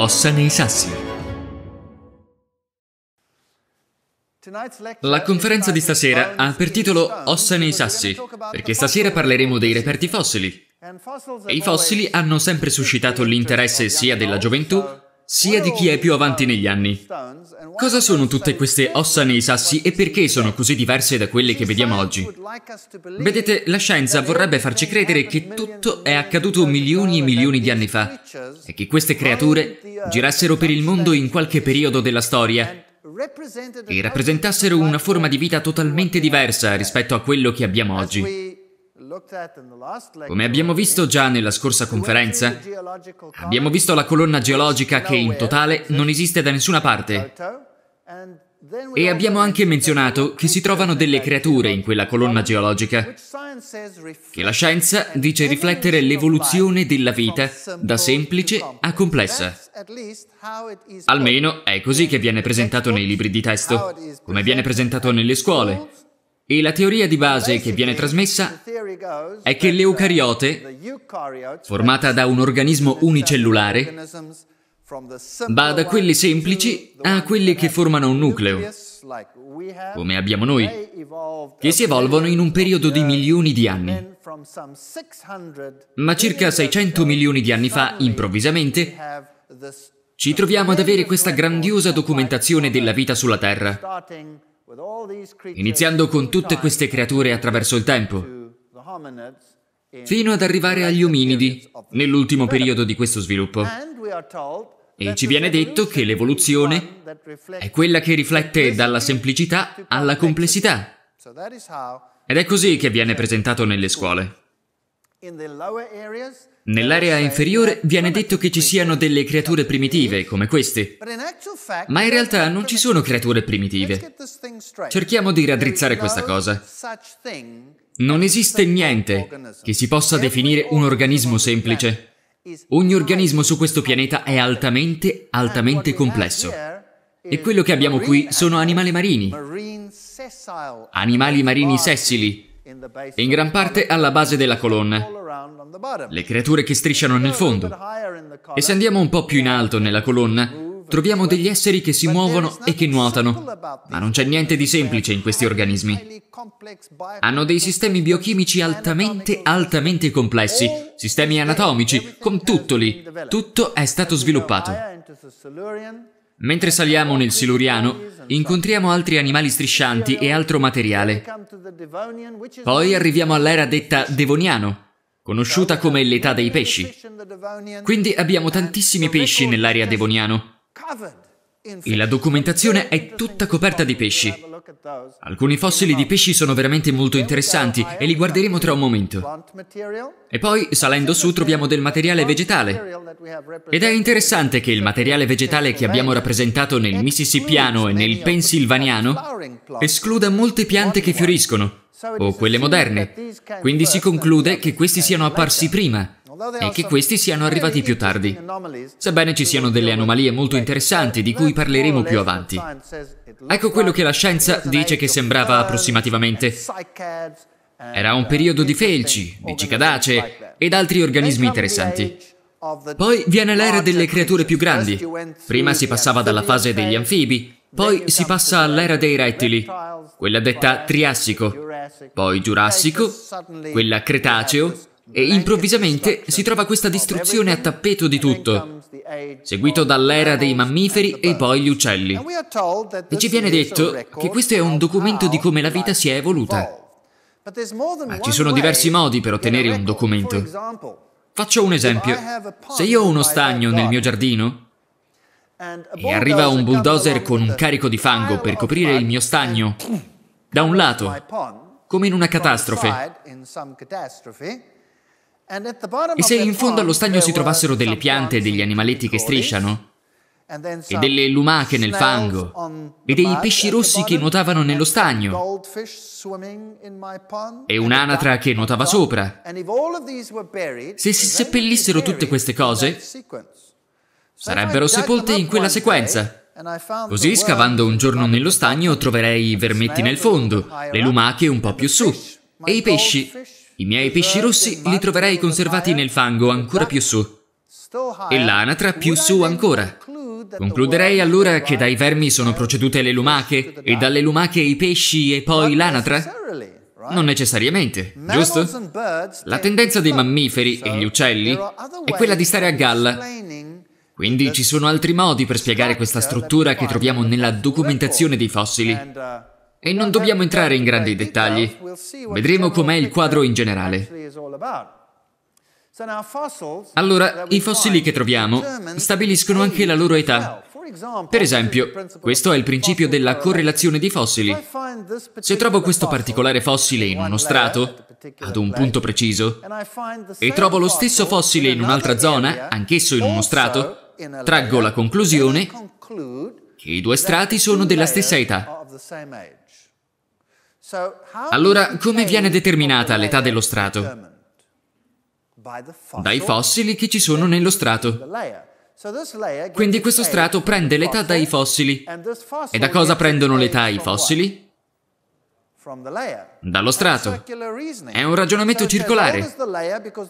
ossa nei sassi. La conferenza di stasera ha per titolo Ossa nei sassi, perché stasera parleremo dei reperti fossili. E I fossili hanno sempre suscitato l'interesse sia della gioventù sia di chi è più avanti negli anni. Cosa sono tutte queste ossa nei sassi e perché sono così diverse da quelle che vediamo oggi? Vedete, la scienza vorrebbe farci credere che tutto è accaduto milioni e milioni di anni fa e che queste creature girassero per il mondo in qualche periodo della storia e rappresentassero una forma di vita totalmente diversa rispetto a quello che abbiamo oggi. Come abbiamo visto già nella scorsa conferenza, abbiamo visto la colonna geologica che in totale non esiste da nessuna parte. E abbiamo anche menzionato che si trovano delle creature in quella colonna geologica, che la scienza dice riflettere l'evoluzione della vita da semplice a complessa. Almeno è così che viene presentato nei libri di testo, come viene presentato nelle scuole, e la teoria di base che viene trasmessa è che uh, l'eucariote, formata da un organismo unicellulare, va da quelli semplici a quelli che formano un nucleo, come abbiamo noi, che si evolvono in un periodo di milioni di anni. Ma circa 600 milioni di anni fa, improvvisamente, ci troviamo ad avere questa grandiosa documentazione della vita sulla Terra iniziando con tutte queste creature attraverso il tempo, fino ad arrivare agli ominidi nell'ultimo periodo di questo sviluppo. E ci viene detto che l'evoluzione è quella che riflette dalla semplicità alla complessità. Ed è così che viene presentato nelle scuole. Nell'area inferiore viene detto che ci siano delle creature primitive, come queste, ma in realtà non ci sono creature primitive. Cerchiamo di raddrizzare questa cosa. Non esiste niente che si possa definire un organismo semplice. Ogni organismo su questo pianeta è altamente, altamente complesso. E quello che abbiamo qui sono animali marini, animali marini sessili, in gran parte alla base della colonna, le creature che strisciano nel fondo. E se andiamo un po' più in alto nella colonna, troviamo degli esseri che si muovono e che nuotano, ma non c'è niente di semplice in questi organismi. Hanno dei sistemi biochimici altamente, altamente complessi, sistemi anatomici, con tutto lì, tutto è stato sviluppato. Mentre saliamo nel Siluriano, Incontriamo altri animali striscianti e altro materiale. Poi arriviamo all'era detta Devoniano, conosciuta come l'età dei pesci. Quindi abbiamo tantissimi pesci nell'area Devoniano e la documentazione è tutta coperta di pesci. Alcuni fossili di pesci sono veramente molto interessanti e li guarderemo tra un momento. E poi, salendo su, troviamo del materiale vegetale. Ed è interessante che il materiale vegetale che abbiamo rappresentato nel mississippiano e nel Pennsylvaniano escluda molte piante che fioriscono, o quelle moderne. Quindi si conclude che questi siano apparsi prima, e che questi siano arrivati più tardi, sebbene ci siano delle anomalie molto interessanti di cui parleremo più avanti. Ecco quello che la scienza dice che sembrava approssimativamente. Era un periodo di felci, di cicadacee ed altri organismi interessanti. Poi viene l'era delle creature più grandi. Prima si passava dalla fase degli anfibi, poi si passa all'era dei rettili, quella detta Triassico, poi Giurassico, quella Cretaceo, e improvvisamente si trova questa distruzione a tappeto di tutto, seguito dall'era dei mammiferi e poi gli uccelli. E ci viene detto che questo è un documento di come la vita si è evoluta. Ma ci sono diversi modi per ottenere un documento. Faccio un esempio. Se io ho uno stagno nel mio giardino e arriva un bulldozer con un carico di fango per coprire il mio stagno, da un lato, come in una catastrofe, e se in fondo allo stagno si trovassero delle piante e degli animaletti che strisciano? E delle lumache nel fango? E dei pesci rossi che nuotavano nello stagno? E un'anatra che nuotava sopra? Se si seppellissero tutte queste cose, sarebbero sepolte in quella sequenza. Così, scavando un giorno nello stagno, troverei i vermetti nel fondo, le lumache un po' più su e i pesci i miei pesci rossi li troverei conservati nel fango ancora più su e l'anatra più su ancora. Concluderei allora che dai vermi sono procedute le lumache e dalle lumache i pesci e poi l'anatra? Non necessariamente, giusto? La tendenza dei mammiferi e gli uccelli è quella di stare a galla. Quindi ci sono altri modi per spiegare questa struttura che troviamo nella documentazione dei fossili. E non dobbiamo entrare in grandi dettagli, vedremo com'è il quadro in generale. Allora, i fossili che troviamo stabiliscono anche la loro età. Per esempio, questo è il principio della correlazione di fossili. Se trovo questo particolare fossile in uno strato, ad un punto preciso, e trovo lo stesso fossile in un'altra zona, anch'esso in uno strato, traggo la conclusione che i due strati sono della stessa età. Allora, come viene determinata l'età dello strato? Dai fossili che ci sono nello strato. Quindi questo strato prende l'età dai fossili. E da cosa prendono l'età i fossili? Dallo strato. È un ragionamento circolare.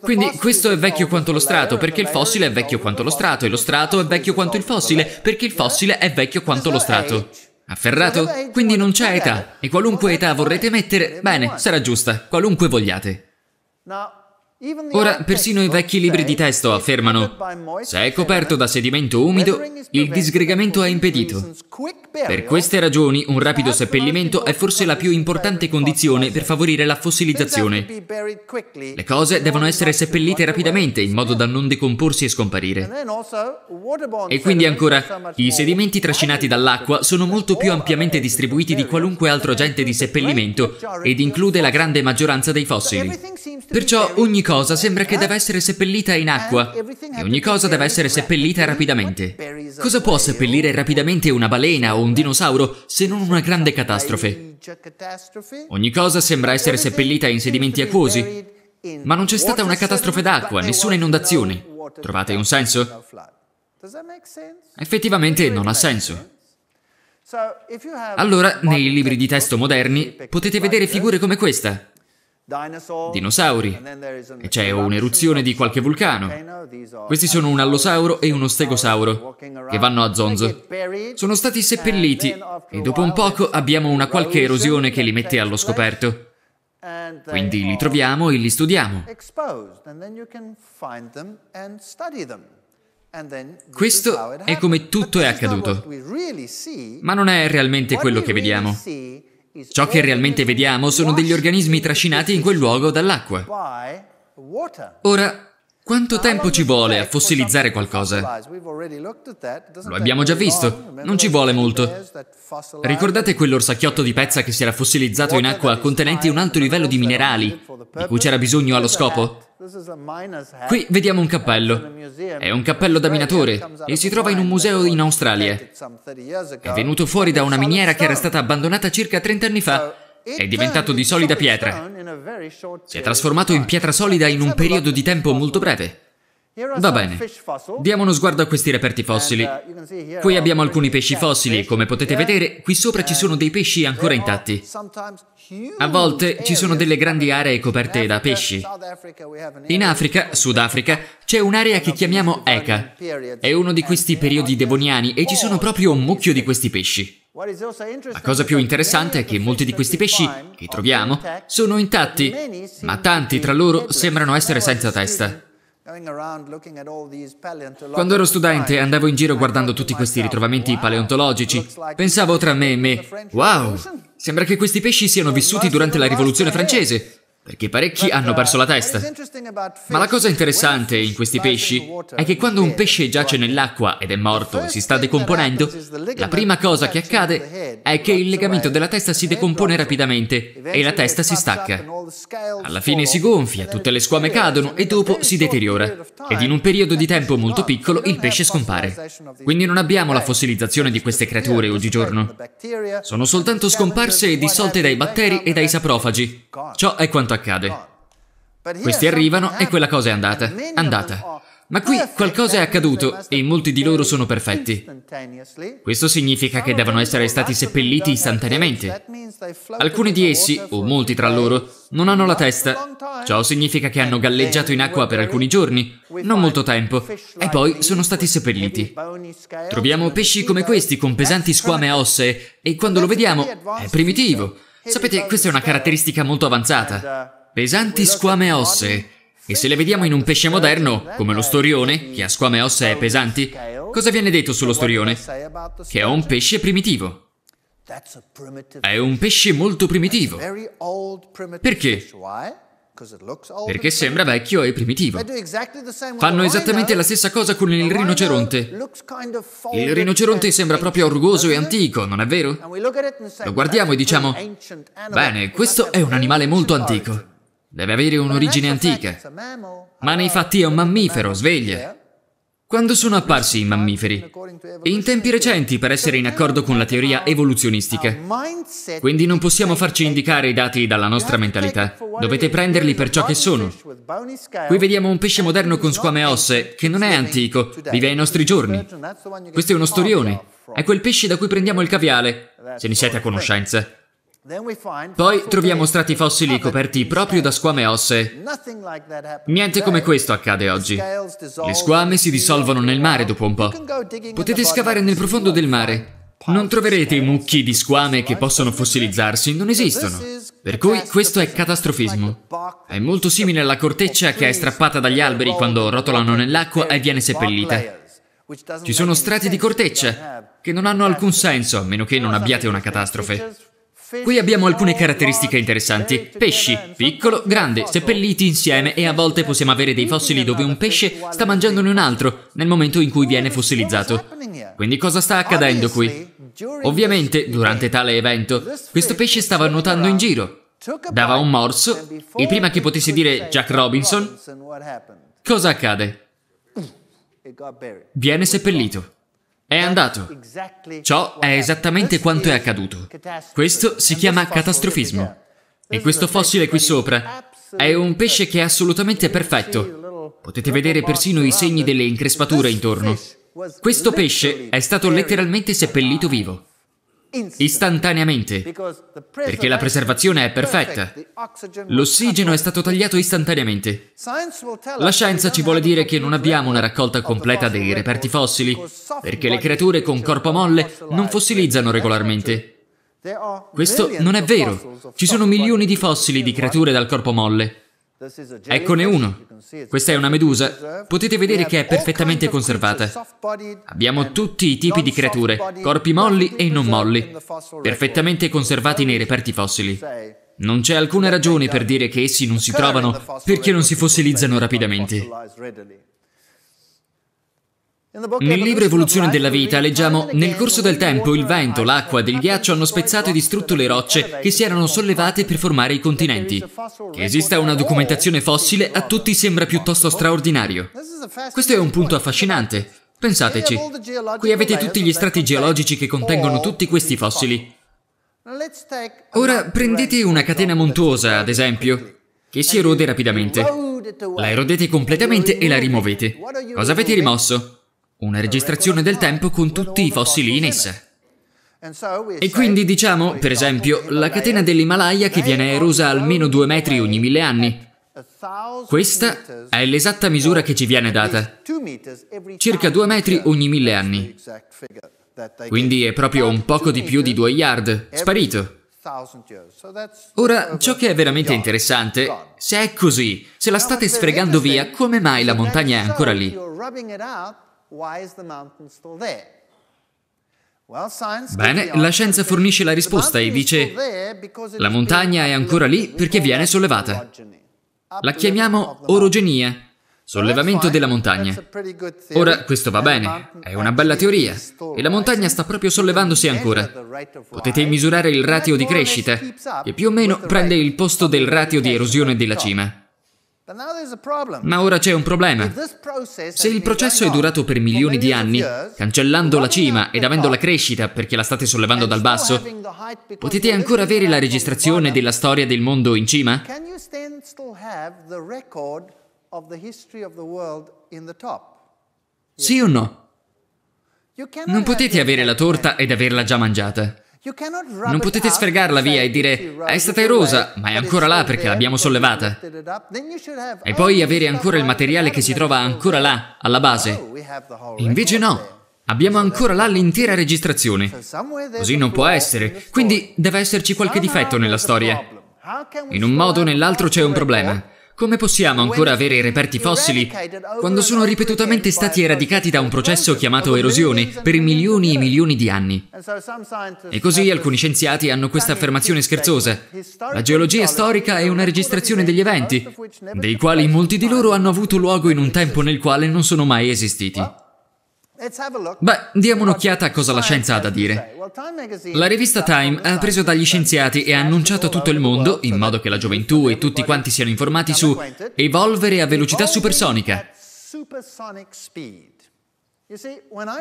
Quindi questo è vecchio quanto lo strato, perché il fossile è vecchio quanto lo strato, e lo strato è vecchio quanto il fossile, perché il fossile è vecchio quanto lo strato. Afferrato? Quindi non c'è età, e qualunque età vorrete mettere, bene, sarà giusta, qualunque vogliate. Ora, persino i vecchi libri di testo affermano se è coperto da sedimento umido, il disgregamento è impedito. Per queste ragioni, un rapido seppellimento è forse la più importante condizione per favorire la fossilizzazione. Le cose devono essere seppellite rapidamente in modo da non decomporsi e scomparire. E quindi ancora, i sedimenti trascinati dall'acqua sono molto più ampiamente distribuiti di qualunque altro agente di seppellimento ed include la grande maggioranza dei fossili. Perciò ogni cosa cosa sembra che debba essere seppellita in acqua e ogni cosa deve essere seppellita rapidamente. Cosa può seppellire rapidamente una balena o un dinosauro se non una grande catastrofe? Ogni cosa sembra essere seppellita in sedimenti acquosi, ma non c'è stata una catastrofe d'acqua, nessuna inondazione. Trovate un senso? Effettivamente non ha senso. Allora, nei libri di testo moderni potete vedere figure come questa dinosauri, e c'è un'eruzione di qualche vulcano. Questi sono un allosauro e uno stegosauro, che vanno a zonzo. Sono stati seppelliti, e dopo un poco abbiamo una qualche erosione che li mette allo scoperto. Quindi li troviamo e li studiamo. Questo è come tutto è accaduto, ma non è realmente quello che vediamo. Ciò che realmente vediamo sono degli organismi trascinati in quel luogo dall'acqua. Ora, quanto tempo ci vuole a fossilizzare qualcosa? Lo abbiamo già visto, non ci vuole molto. Ricordate quell'orsacchiotto di pezza che si era fossilizzato in acqua contenente un alto livello di minerali, di cui c'era bisogno allo scopo? Qui vediamo un cappello. È un cappello da minatore e si trova in un museo in Australia. È venuto fuori da una miniera che era stata abbandonata circa 30 anni fa. È diventato di solida pietra. Si è trasformato in pietra solida in un periodo di tempo molto breve. Va bene, diamo uno sguardo a questi reperti fossili. Uh, qui abbiamo alcuni pesci fossili, come potete vedere qui sopra ci sono dei pesci ancora intatti. A volte ci sono delle grandi aree coperte da pesci. In Africa, Sudafrica, c'è un'area che chiamiamo Eka. È uno di questi periodi devoniani e ci sono proprio un mucchio di questi pesci. La cosa più interessante è che molti di questi pesci che troviamo sono intatti, ma tanti tra loro sembrano essere senza testa. Quando ero studente andavo in giro guardando tutti questi ritrovamenti paleontologici. Pensavo tra me e me, wow, sembra che questi pesci siano vissuti durante la rivoluzione francese perché parecchi hanno uh, perso la testa. Ma la cosa interessante in questi pesci è che quando un pesce giace nell'acqua ed è morto e si sta decomponendo, la prima cosa che accade è che il legamento della testa si decompone rapidamente e la testa si stacca. Alla fine si gonfia, tutte le squame cadono e dopo si deteriora. Ed in un periodo di tempo molto piccolo il pesce scompare. Quindi non abbiamo la fossilizzazione di queste creature oggigiorno. Sono soltanto scomparse e dissolte dai batteri e dai saprofagi. Ciò è quanto accade accade. Questi arrivano e quella cosa è andata, andata. Ma qui qualcosa è accaduto e molti di loro sono perfetti. Questo significa che devono essere stati seppelliti istantaneamente. Alcuni di essi, o molti tra loro, non hanno la testa. Ciò significa che hanno galleggiato in acqua per alcuni giorni, non molto tempo, e poi sono stati seppelliti. Troviamo pesci come questi con pesanti squame ossee e quando lo vediamo è primitivo. Sapete, questa è una caratteristica molto avanzata. Pesanti squame ossee. E se le vediamo in un pesce moderno, come lo storione, che ha squame ossee pesanti, cosa viene detto sullo storione? Che è un pesce primitivo. È un pesce molto primitivo. Perché? perché sembra vecchio e primitivo. Fanno esattamente la stessa cosa con il rinoceronte. Il rinoceronte sembra proprio rugoso e antico, non è vero? Lo guardiamo e diciamo, bene, questo è un animale molto antico. Deve avere un'origine antica. Ma nei fatti è un mammifero, sveglia. Quando sono apparsi i mammiferi? In tempi recenti per essere in accordo con la teoria evoluzionistica. Quindi non possiamo farci indicare i dati dalla nostra mentalità. Dovete prenderli per ciò che sono. Qui vediamo un pesce moderno con squame e osse, che non è antico, vive ai nostri giorni. Questo è uno storione. È quel pesce da cui prendiamo il caviale, se ne siete a conoscenza. Poi troviamo strati fossili coperti proprio da squame ossee. Niente come questo accade oggi. Le squame si dissolvono nel mare dopo un po'. Potete scavare nel profondo del mare. Non troverete i mucchi di squame che possono fossilizzarsi, non esistono. Per cui questo è catastrofismo. È molto simile alla corteccia che è strappata dagli alberi quando rotolano nell'acqua e viene seppellita. Ci sono strati di corteccia che non hanno alcun senso a meno che non abbiate una catastrofe. Qui abbiamo alcune caratteristiche interessanti. Pesci, piccolo, grande, seppelliti insieme e a volte possiamo avere dei fossili dove un pesce sta mangiandone un altro nel momento in cui viene fossilizzato. Quindi cosa sta accadendo qui? Ovviamente, durante tale evento, questo pesce stava nuotando in giro, dava un morso e prima che potesse dire Jack Robinson, cosa accade? Viene seppellito. È andato. Ciò è esattamente quanto è accaduto. Questo si chiama catastrofismo. E questo fossile qui sopra è un pesce che è assolutamente perfetto. Potete vedere persino i segni delle increspature intorno. Questo pesce è stato letteralmente seppellito vivo istantaneamente, perché la preservazione è perfetta. L'ossigeno è stato tagliato istantaneamente. La scienza ci vuole dire che non abbiamo una raccolta completa dei reperti fossili, perché le creature con corpo molle non fossilizzano regolarmente. Questo non è vero. Ci sono milioni di fossili di creature dal corpo molle. Eccone uno. Questa è una medusa. Potete vedere che è perfettamente conservata. Abbiamo tutti i tipi di creature, corpi molli e non molli, perfettamente conservati nei reperti fossili. Non c'è alcuna ragione per dire che essi non si trovano perché non si fossilizzano rapidamente. Nel libro Evoluzione della vita leggiamo Nel corso del tempo il vento, l'acqua del ghiaccio hanno spezzato e distrutto le rocce che si erano sollevate per formare i continenti. Che esista una documentazione fossile a tutti sembra piuttosto straordinario. Questo è un punto affascinante. Pensateci. Qui avete tutti gli strati geologici che contengono tutti questi fossili. Ora prendete una catena montuosa, ad esempio, che si erode rapidamente. La erodete completamente e la rimuovete. Cosa avete rimosso? Una registrazione del tempo con tutti i fossili in essa. E quindi diciamo, per esempio, la catena dell'Himalaya che viene erosa almeno due metri ogni mille anni. Questa è l'esatta misura che ci viene data, circa due metri ogni mille anni. Quindi è proprio un poco di più di due yard, sparito. Ora, ciò che è veramente interessante, se è così, se la state sfregando via, come mai la montagna è ancora lì? Bene, la scienza fornisce la risposta e dice la montagna è ancora lì perché viene sollevata. La chiamiamo orogenia, sollevamento della montagna. Ora, questo va bene, è una bella teoria, e la montagna sta proprio sollevandosi ancora. Potete misurare il ratio di crescita, che più o meno prende il posto del ratio di erosione della cima. Ma ora c'è un problema. Se il processo è durato per milioni di anni, cancellando la cima ed avendo la crescita perché la state sollevando dal basso, potete ancora avere la registrazione della storia del mondo in cima? Sì o no? Non potete avere la torta ed averla già mangiata. Non potete sfregarla via e dire è stata erosa, ma è ancora là perché l'abbiamo sollevata. E poi avere ancora il materiale che si trova ancora là, alla oh, base. invece no, abbiamo ancora là l'intera registrazione. Così non può essere, quindi deve esserci qualche difetto nella storia. In un modo o nell'altro c'è un problema. Come possiamo ancora avere reperti fossili quando sono ripetutamente stati eradicati da un processo chiamato erosione per milioni e milioni di anni? E così alcuni scienziati hanno questa affermazione scherzosa. La geologia storica è una registrazione degli eventi, dei quali molti di loro hanno avuto luogo in un tempo nel quale non sono mai esistiti. Beh, diamo un'occhiata a cosa la scienza ha da dire. La rivista Time ha preso dagli scienziati e ha annunciato a tutto il mondo, in modo che la gioventù e tutti quanti siano informati su evolvere a velocità supersonica.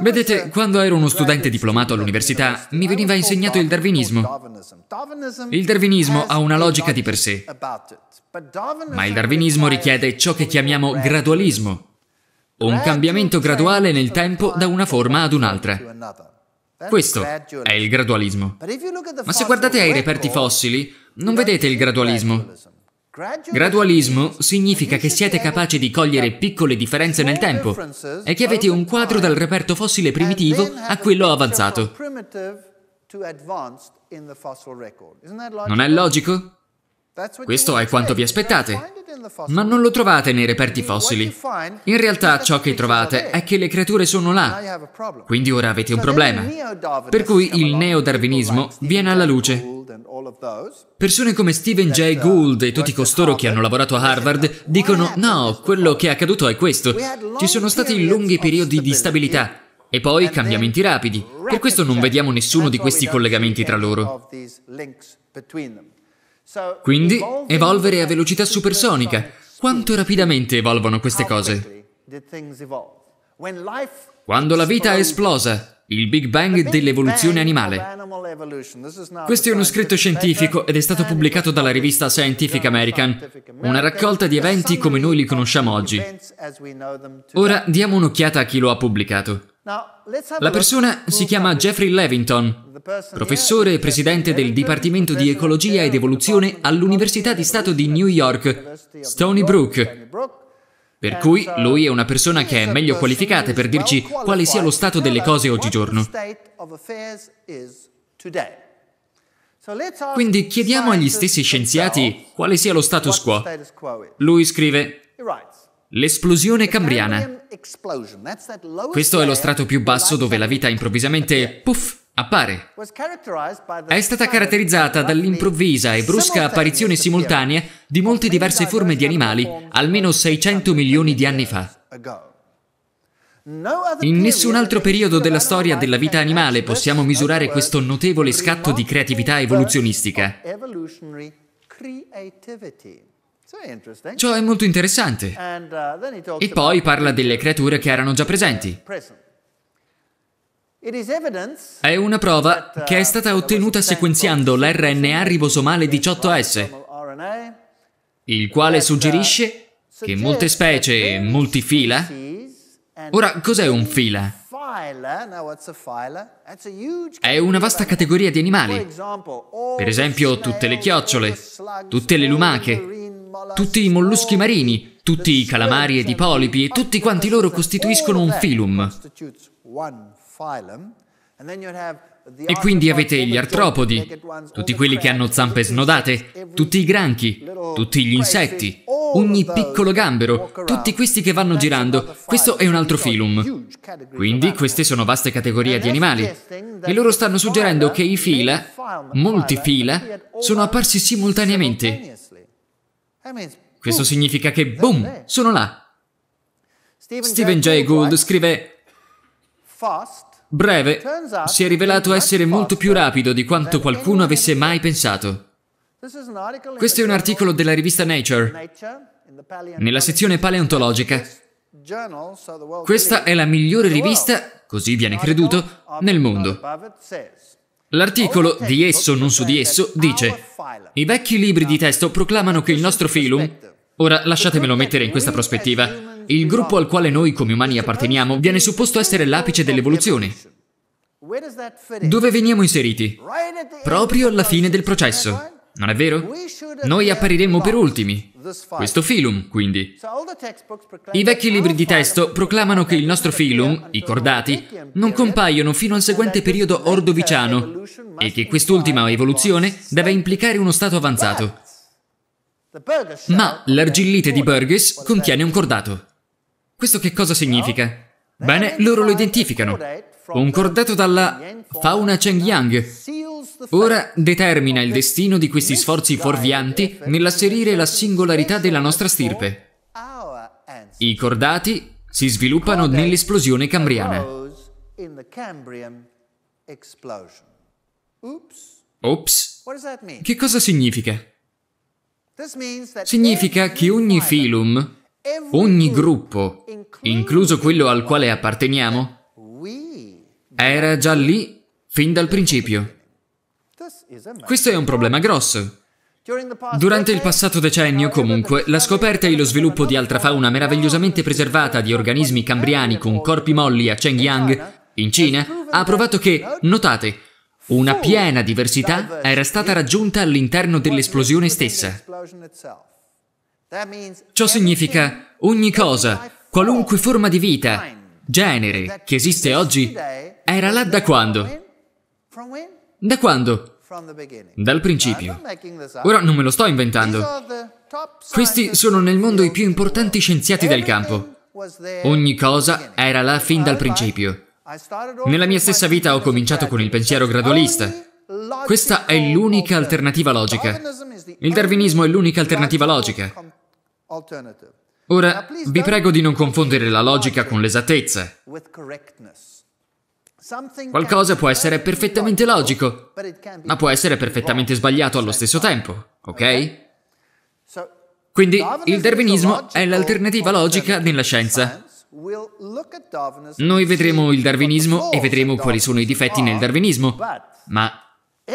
Vedete, quando ero uno studente diplomato all'università, mi veniva insegnato il darwinismo. Il darwinismo ha una logica di per sé, ma il darwinismo richiede ciò che chiamiamo gradualismo un cambiamento graduale nel tempo da una forma ad un'altra. Questo è il gradualismo. Ma se guardate ai reperti fossili, non vedete il gradualismo. Gradualismo significa che siete capaci di cogliere piccole differenze nel tempo e che avete un quadro dal reperto fossile primitivo a quello avanzato. Non è logico? Questo è quanto vi aspettate. Ma non lo trovate nei reperti fossili. In realtà ciò che trovate è che le creature sono là. Quindi ora avete un problema. Per cui il neodarwinismo viene alla luce. Persone come Stephen Jay uh, Gould e tutti costoro che hanno lavorato a Harvard uh, dicono no, quello che è accaduto è questo. Ci sono stati lunghi periodi di stabilità e poi cambiamenti rapidi. Per questo non vediamo nessuno di questi collegamenti tra loro. Quindi evolvere a velocità supersonica. Quanto rapidamente evolvono queste cose? Quando la vita è esplosa, il Big Bang dell'evoluzione animale. Questo è uno scritto scientifico ed è stato pubblicato dalla rivista Scientific American, una raccolta di eventi come noi li conosciamo oggi. Ora diamo un'occhiata a chi lo ha pubblicato. La persona si chiama Jeffrey Levington, professore e presidente del Dipartimento di Ecologia ed Evoluzione all'Università di Stato di New York, Stony Brook, per cui lui è una persona che è meglio qualificata per dirci quale sia lo stato delle cose oggigiorno. Quindi chiediamo agli stessi scienziati quale sia lo status quo. Lui scrive L'esplosione cambriana. Questo è lo strato più basso dove la vita improvvisamente, puff, appare. È stata caratterizzata dall'improvvisa e brusca apparizione simultanea di molte diverse forme di animali almeno 600 milioni di anni fa. In nessun altro periodo della storia della vita animale possiamo misurare questo notevole scatto di creatività evoluzionistica. Ciò è molto interessante. Uh, e poi parla delle creature che erano già presenti. È una prova uh, che è stata ottenuta sequenziando l'RNA ribosomale 18S, il quale uh, suggerisce che molte specie molti fila... Ora, cos'è un fila? È una vasta categoria di animali. Per esempio, tutte le chiocciole, tutte le lumache, tutti i molluschi marini, tutti i calamari ed i polipi e tutti quanti loro costituiscono un filum. E quindi avete gli artropodi, tutti quelli che hanno zampe snodate, tutti i granchi, tutti gli insetti, ogni piccolo gambero, tutti questi che vanno girando. Questo è un altro filum. Quindi queste sono vaste categorie di animali. E loro stanno suggerendo che i fila, molti fila, sono apparsi simultaneamente. Questo significa che, boom, sono là. Stephen Jay Gould scrive... Fast breve si è rivelato essere molto più rapido di quanto qualcuno avesse mai pensato. Questo è un articolo della rivista Nature, nella sezione paleontologica. Questa è la migliore rivista, così viene creduto, nel mondo. L'articolo, di esso non su di esso, dice «I vecchi libri di testo proclamano che il nostro filum...» Ora lasciatemelo mettere in questa prospettiva. Il gruppo al quale noi come umani apparteniamo viene supposto essere l'apice dell'evoluzione. Dove veniamo inseriti? Proprio alla fine del processo. Non è vero? Noi appariremmo per ultimi. Questo filum, quindi. I vecchi libri di testo proclamano che il nostro filum, i cordati, non compaiono fino al seguente periodo ordoviciano e che quest'ultima evoluzione deve implicare uno stato avanzato. Ma l'argillite di Burgess contiene un cordato. Questo che cosa significa? Bene, loro lo identificano. Concordato dalla fauna Chengyang. Ora determina il destino di questi sforzi fuorvianti nell'asserire la singolarità della nostra stirpe. I cordati si sviluppano nell'esplosione cambriana. Ops. Che cosa significa? Significa che ogni filum Ogni gruppo, incluso quello al quale apparteniamo, era già lì fin dal principio. Questo è un problema grosso. Durante il passato decennio, comunque, la scoperta e lo sviluppo di altra fauna meravigliosamente preservata di organismi cambriani con corpi molli a Chengyang, in Cina, ha provato che, notate, una piena diversità era stata raggiunta all'interno dell'esplosione stessa. Ciò significa ogni cosa, qualunque forma di vita, genere che esiste oggi, era là da quando? Da quando? Dal principio. Ora non me lo sto inventando. Questi sono nel mondo i più importanti scienziati del campo. Ogni cosa era là fin dal principio. Nella mia stessa vita ho cominciato con il pensiero gradualista. Questa è l'unica alternativa logica. Il darwinismo è l'unica alternativa logica. Ora, vi prego di non confondere la logica con l'esattezza. Qualcosa può essere perfettamente logico, ma può essere perfettamente sbagliato allo stesso tempo, ok? Quindi il darwinismo è l'alternativa logica nella scienza. Noi vedremo il darwinismo e vedremo quali sono i difetti nel darwinismo, ma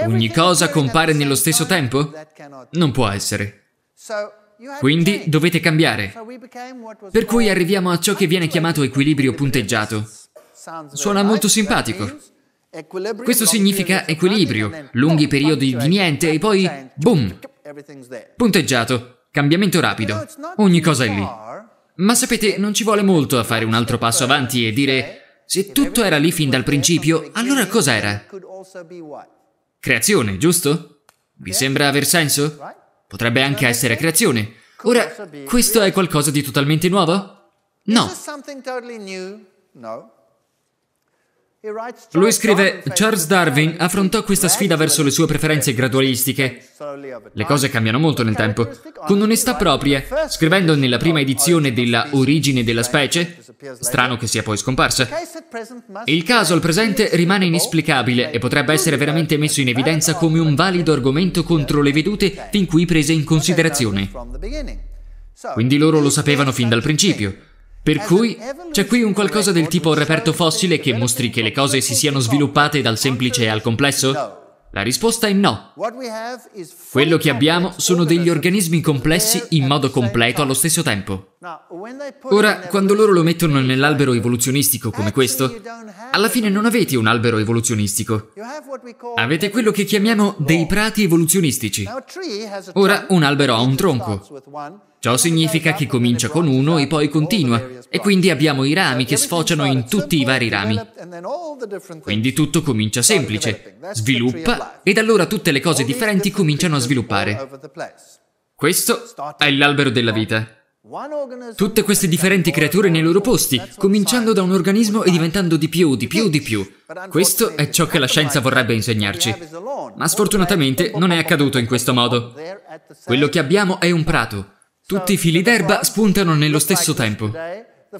ogni cosa compare nello stesso tempo? Non può essere. Quindi dovete cambiare. Per cui arriviamo a ciò che viene chiamato equilibrio punteggiato. Suona molto simpatico. Questo significa equilibrio, lunghi periodi di niente e poi boom! Punteggiato, cambiamento rapido, ogni cosa è lì. Ma sapete, non ci vuole molto a fare un altro passo avanti e dire se tutto era lì fin dal principio, allora cosa era? Creazione, giusto? Vi sembra aver senso? Potrebbe anche essere creazione. Ora, questo è qualcosa di totalmente nuovo? No. Lui scrive, Charles Darwin affrontò questa sfida verso le sue preferenze gradualistiche. Le cose cambiano molto nel tempo. Con onestà propria, scrivendo nella prima edizione della Origine della specie, strano che sia poi scomparsa, il caso al presente rimane inesplicabile e potrebbe essere veramente messo in evidenza come un valido argomento contro le vedute fin qui prese in considerazione. Quindi loro lo sapevano fin dal principio. Per cui c'è qui un qualcosa del tipo reperto fossile che mostri che le cose si siano sviluppate dal semplice al complesso? La risposta è no. Quello che abbiamo sono degli organismi complessi in modo completo allo stesso tempo. Ora, quando loro lo mettono nell'albero evoluzionistico come questo, alla fine non avete un albero evoluzionistico. Avete quello che chiamiamo dei prati evoluzionistici. Ora, un albero ha un tronco. Ciò significa che comincia con uno e poi continua, e quindi abbiamo i rami che sfociano in tutti i vari rami. Quindi tutto comincia semplice, sviluppa, ed allora tutte le cose differenti cominciano a sviluppare. Questo è l'albero della vita. Tutte queste differenti creature nei loro posti, cominciando da un organismo e diventando di più, di più, di più. Questo è ciò che la scienza vorrebbe insegnarci. Ma sfortunatamente non è accaduto in questo modo. Quello che abbiamo è un prato, tutti i fili d'erba spuntano nello stesso tempo.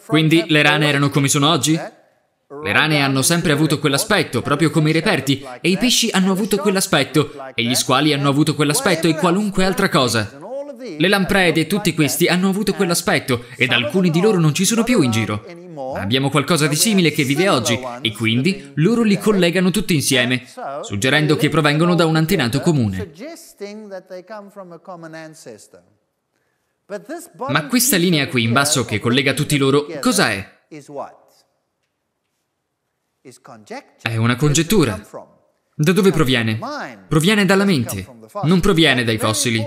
Quindi le rane erano come sono oggi? Le rane hanno sempre avuto quell'aspetto, proprio come i reperti, e i pesci hanno avuto quell'aspetto, e gli squali hanno avuto quell'aspetto e qualunque altra cosa. Le lamprede e tutti questi hanno avuto quell'aspetto, ed alcuni di loro non ci sono più in giro. Abbiamo qualcosa di simile che vive oggi, e quindi loro li collegano tutti insieme, suggerendo che provengono da un antenato comune. Ma questa linea qui in basso che collega tutti loro, cosa è? È una congettura. Da dove proviene? Proviene dalla mente, non proviene dai fossili.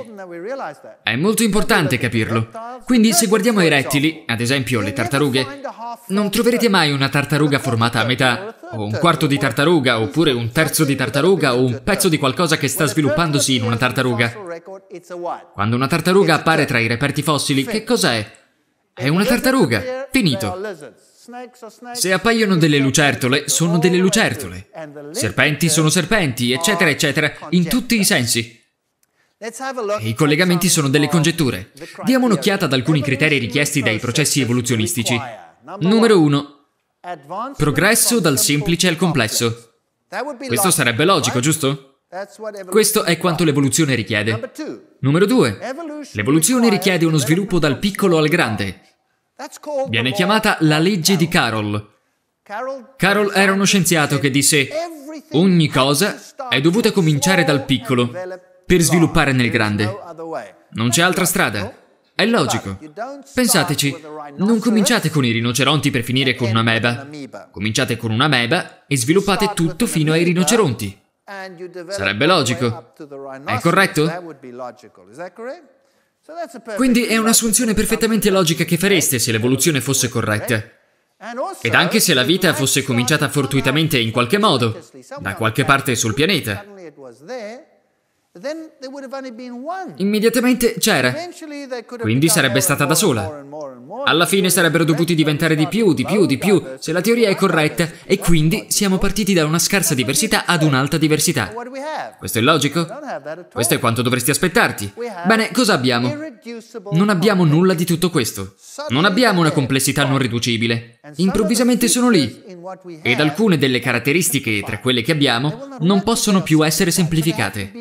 È molto importante capirlo. Quindi se guardiamo ai rettili, ad esempio le tartarughe, non troverete mai una tartaruga formata a metà, o un quarto di tartaruga, oppure un terzo di tartaruga, o un pezzo di qualcosa che sta sviluppandosi in una tartaruga. Quando una tartaruga appare tra i reperti fossili, che cos'è? È una tartaruga. Finito. Se appaiono delle lucertole, sono delle lucertole. Serpenti sono serpenti, eccetera, eccetera, in tutti i sensi. I collegamenti sono delle congetture. Diamo un'occhiata ad alcuni criteri richiesti dai processi evoluzionistici. Numero 1. Progresso dal semplice al complesso. Questo sarebbe logico, giusto? Questo è quanto l'evoluzione richiede. Numero 2. L'evoluzione richiede uno sviluppo dal piccolo al grande. Viene chiamata la legge di Carol. Carol era uno scienziato che disse ogni cosa è dovuta cominciare dal piccolo per sviluppare nel grande. Non c'è altra strada. È logico. Pensateci, non cominciate con i rinoceronti per finire con una meba. Cominciate con una meba e sviluppate tutto fino ai rinoceronti. Sarebbe logico. È corretto? Quindi è un'assunzione perfettamente logica che fareste se l'evoluzione fosse corretta. Ed anche se la vita fosse cominciata fortuitamente in qualche modo, da qualche parte sul pianeta. Immediatamente c'era. Quindi sarebbe stata da sola. Alla fine sarebbero dovuti diventare di più, di più, di più, se la teoria è corretta, e quindi siamo partiti da una scarsa diversità ad un'alta diversità. Questo è logico? Questo è quanto dovresti aspettarti. Bene, cosa abbiamo? Non abbiamo nulla di tutto questo. Non abbiamo una complessità non riducibile. Improvvisamente sono lì. Ed alcune delle caratteristiche, tra quelle che abbiamo, non possono più essere semplificate.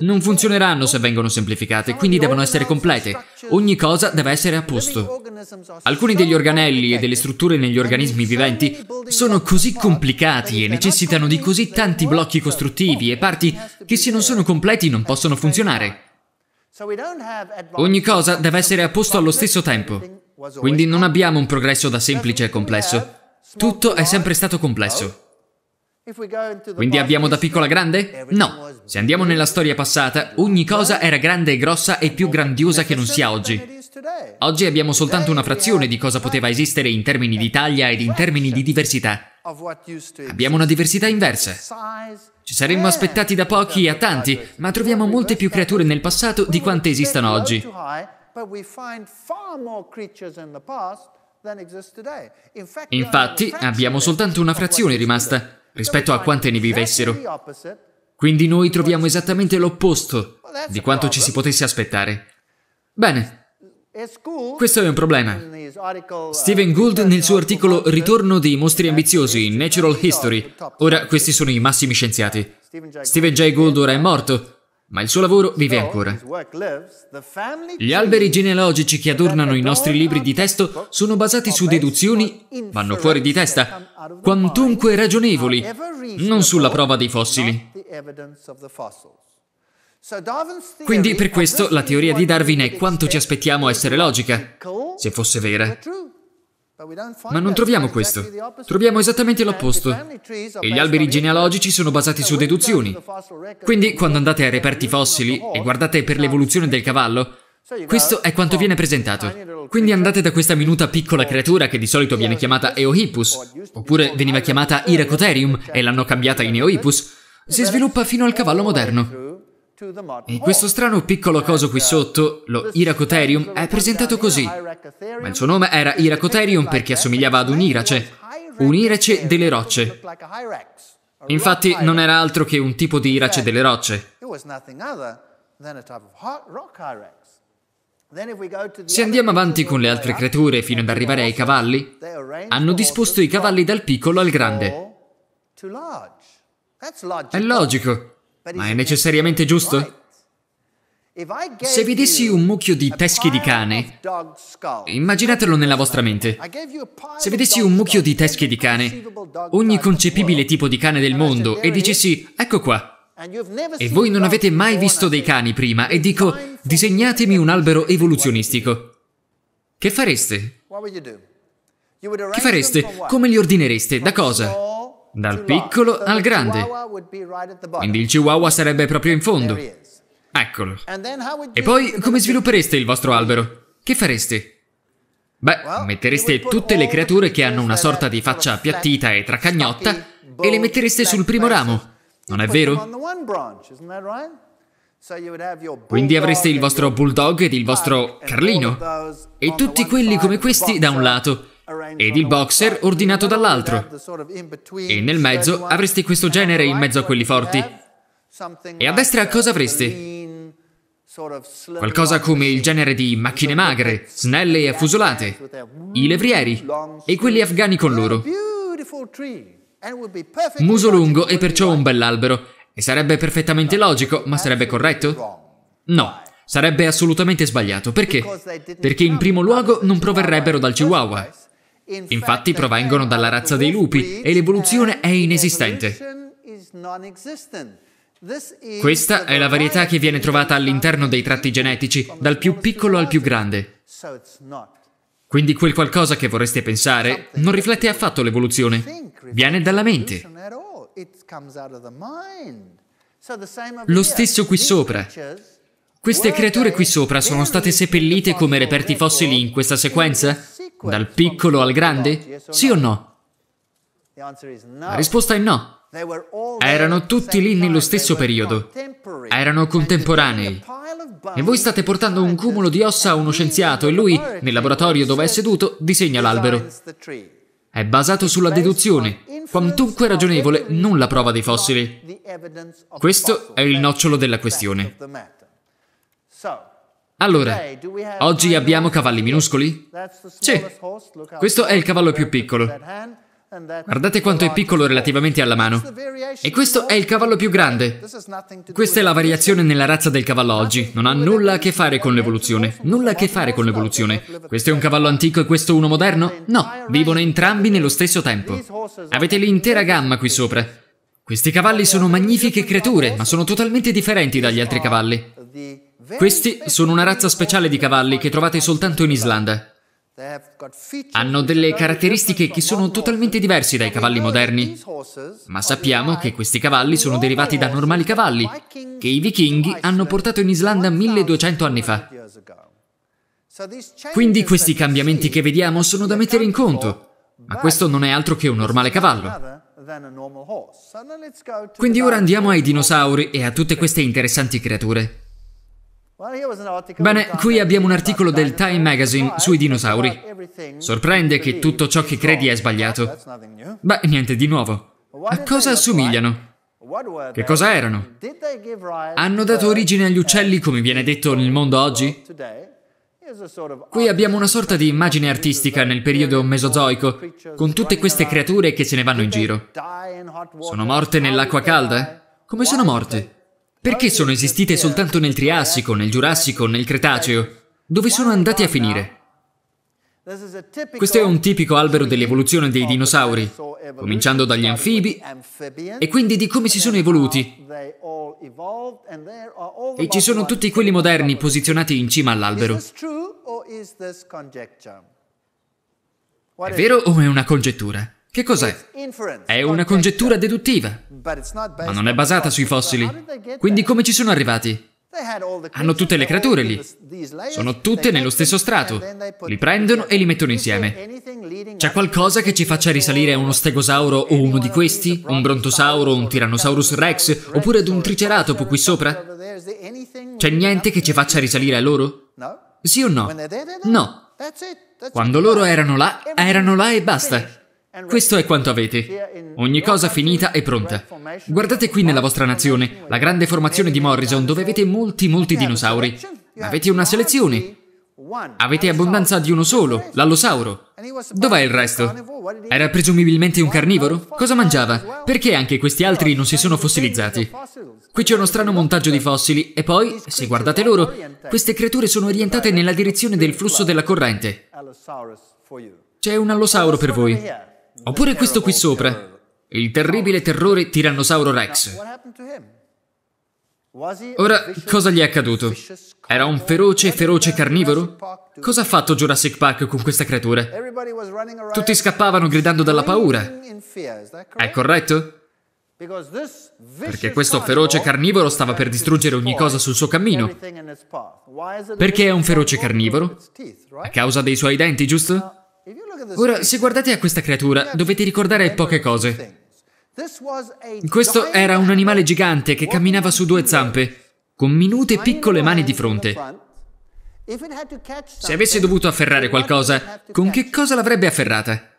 Non funzioneranno se vengono semplificate, quindi devono essere complete. Ogni cosa deve essere a posto. Alcuni degli organelli e delle strutture negli organismi viventi sono così complicati e necessitano di così tanti blocchi costruttivi e parti che se non sono completi non possono funzionare. Ogni cosa deve essere a posto allo stesso tempo. Quindi non abbiamo un progresso da semplice a complesso. Tutto è sempre stato complesso. Quindi abbiamo da piccola grande? No. Se andiamo nella storia passata, ogni cosa era grande e grossa e più grandiosa che non sia oggi. Oggi abbiamo soltanto una frazione di cosa poteva esistere in termini di taglia ed in termini di diversità. Abbiamo una diversità inversa. Ci saremmo aspettati da pochi a tanti, ma troviamo molte più creature nel passato di quante esistano oggi. Infatti, abbiamo soltanto una frazione rimasta rispetto a quante ne vivessero. Quindi noi troviamo esattamente l'opposto di quanto ci si potesse aspettare. Bene, questo è un problema. Stephen Gould nel suo articolo Ritorno dei mostri ambiziosi in Natural History, ora questi sono i massimi scienziati. Stephen Jay Gould ora è morto, ma il suo lavoro vive ancora. Gli alberi genealogici che adornano i nostri libri di testo sono basati su deduzioni, vanno fuori di testa, quantunque ragionevoli, non sulla prova dei fossili. Quindi per questo la teoria di Darwin è quanto ci aspettiamo essere logica, se fosse vera. Ma non troviamo questo. Troviamo esattamente l'opposto. E gli alberi genealogici sono basati su deduzioni. Quindi, quando andate ai reperti fossili e guardate per l'evoluzione del cavallo, questo è quanto viene presentato. Quindi andate da questa minuta piccola creatura che di solito viene chiamata Eohippus, oppure veniva chiamata Iracotherium e l'hanno cambiata in Eohippus, si sviluppa fino al cavallo moderno. In questo strano piccolo coso qui uh, sotto, lo Iracotherium, è presentato così, ma il suo nome era Iracotherium perché assomigliava ad un irace, un irace delle rocce. Infatti non era altro che un tipo di irace delle rocce. Se andiamo avanti con le altre creature fino ad arrivare ai cavalli, hanno disposto i cavalli dal piccolo al grande. È logico. Ma è necessariamente giusto? Se vi dessi un mucchio di teschi di cane, immaginatelo nella vostra mente. Se vi dessi un mucchio di teschi di cane, ogni concepibile tipo di cane del mondo, e dicessi, ecco qua. E voi non avete mai visto dei cani prima, e dico, disegnatemi un albero evoluzionistico. Che fareste? Che fareste? Come li ordinereste? Da cosa? dal piccolo al grande. Quindi il chihuahua sarebbe proprio in fondo. Eccolo. E poi come sviluppereste il vostro albero? Che fareste? Beh, mettereste tutte le creature che hanno una sorta di faccia appiattita e tracagnotta e le mettereste sul primo ramo, non è vero? Quindi avreste il vostro bulldog ed il vostro carlino e tutti quelli come questi da un lato ed il boxer ordinato dall'altro. E nel mezzo avresti questo genere in mezzo a quelli forti. E a destra cosa avresti? Qualcosa come il genere di macchine magre, snelle e affusolate, i levrieri e quelli afghani con loro. Muso lungo e perciò un bell'albero. E sarebbe perfettamente logico, ma sarebbe corretto? No, sarebbe assolutamente sbagliato. Perché? Perché in primo luogo non proverrebbero dal Chihuahua. Infatti provengono dalla razza dei lupi e l'evoluzione è inesistente. Questa è la varietà che viene trovata all'interno dei tratti genetici, dal più piccolo al più grande. Quindi quel qualcosa che vorreste pensare non riflette affatto l'evoluzione, viene dalla mente. Lo stesso qui sopra. Queste creature qui sopra sono state seppellite come reperti fossili in questa sequenza? Dal piccolo al grande? Sì o no? La risposta è no. Erano tutti lì nello stesso periodo. Erano contemporanei. E voi state portando un cumulo di ossa a uno scienziato e lui, nel laboratorio dove è seduto, disegna l'albero. È basato sulla deduzione, quantunque ragionevole, non la prova dei fossili. Questo è il nocciolo della questione. Allora, oggi abbiamo cavalli minuscoli? Sì, questo è il cavallo più piccolo. Guardate quanto è piccolo relativamente alla mano. E questo è il cavallo più grande. Questa è la variazione nella razza del cavallo oggi. Non ha nulla a che fare con l'evoluzione. Nulla a che fare con l'evoluzione. Questo è un cavallo antico e questo uno moderno? No, vivono entrambi nello stesso tempo. Avete l'intera gamma qui sopra. Questi cavalli sono magnifiche creature, ma sono totalmente differenti dagli altri cavalli. Questi sono una razza speciale di cavalli che trovate soltanto in Islanda. Hanno delle caratteristiche che sono totalmente diverse dai cavalli moderni, ma sappiamo che questi cavalli sono derivati da normali cavalli che i vichinghi hanno portato in Islanda 1200 anni fa. Quindi questi cambiamenti che vediamo sono da mettere in conto, ma questo non è altro che un normale cavallo. Quindi ora andiamo ai dinosauri e a tutte queste interessanti creature. Bene, qui abbiamo un articolo del Time Magazine sui dinosauri. Sorprende che tutto ciò che credi è sbagliato. Beh, niente di nuovo. A cosa assomigliano? Che cosa erano? Hanno dato origine agli uccelli come viene detto nel mondo oggi? Qui abbiamo una sorta di immagine artistica nel periodo mesozoico, con tutte queste creature che se ne vanno in giro. Sono morte nell'acqua calda? Come sono morte? Perché sono esistite soltanto nel Triassico, nel Giurassico, nel Cretaceo? Dove sono andate a finire? Questo è un tipico albero dell'evoluzione dei dinosauri, cominciando dagli anfibi, e quindi di come si sono evoluti. E ci sono tutti quelli moderni posizionati in cima all'albero. È vero o è una congettura? Che cos'è? È una congettura deduttiva, ma non è basata sui fossili. Quindi come ci sono arrivati? Hanno tutte le creature lì. Sono tutte nello stesso strato. Li prendono e li mettono insieme. C'è qualcosa che ci faccia risalire a uno stegosauro o uno di questi? Un brontosauro, un tiranosaurus rex, oppure ad un triceratopo qui sopra? C'è niente che ci faccia risalire a loro? Sì o no? No. Quando loro erano là, erano là e basta. Questo è quanto avete. Ogni cosa finita e pronta. Guardate qui nella vostra nazione, la grande formazione di Morrison, dove avete molti, molti dinosauri. Avete una selezione. Avete abbondanza di uno solo, l'allosauro. Dov'è il resto? Era presumibilmente un carnivoro? Cosa mangiava? Perché anche questi altri non si sono fossilizzati? Qui c'è uno strano montaggio di fossili e poi, se guardate loro, queste creature sono orientate nella direzione del flusso della corrente. C'è un allosauro per voi. Oppure questo qui sopra, il terribile terrore Tyrannosauro Rex. Ora, cosa gli è accaduto? Era un feroce, feroce carnivoro? Cosa ha fatto Jurassic Park con questa creatura? Tutti scappavano gridando dalla paura. È corretto? Perché questo feroce carnivoro stava per distruggere ogni cosa sul suo cammino. Perché è un feroce carnivoro? A causa dei suoi denti, giusto? Ora, se guardate a questa creatura, dovete ricordare poche cose. Questo era un animale gigante che camminava su due zampe, con minute piccole mani di fronte. Se avesse dovuto afferrare qualcosa, con che cosa l'avrebbe afferrata?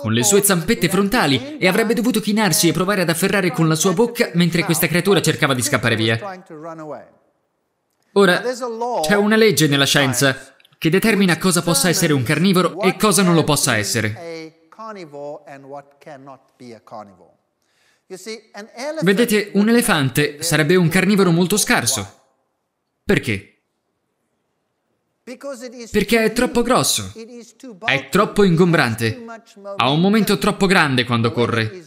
Con le sue zampette frontali e avrebbe dovuto chinarsi e provare ad afferrare con la sua bocca mentre questa creatura cercava di scappare via. Ora, c'è una legge nella scienza che determina cosa possa essere un carnivoro e cosa non lo possa essere. Vedete, un elefante sarebbe un carnivoro molto scarso. Perché? Perché è troppo grosso, è troppo ingombrante, ha un momento troppo grande quando corre.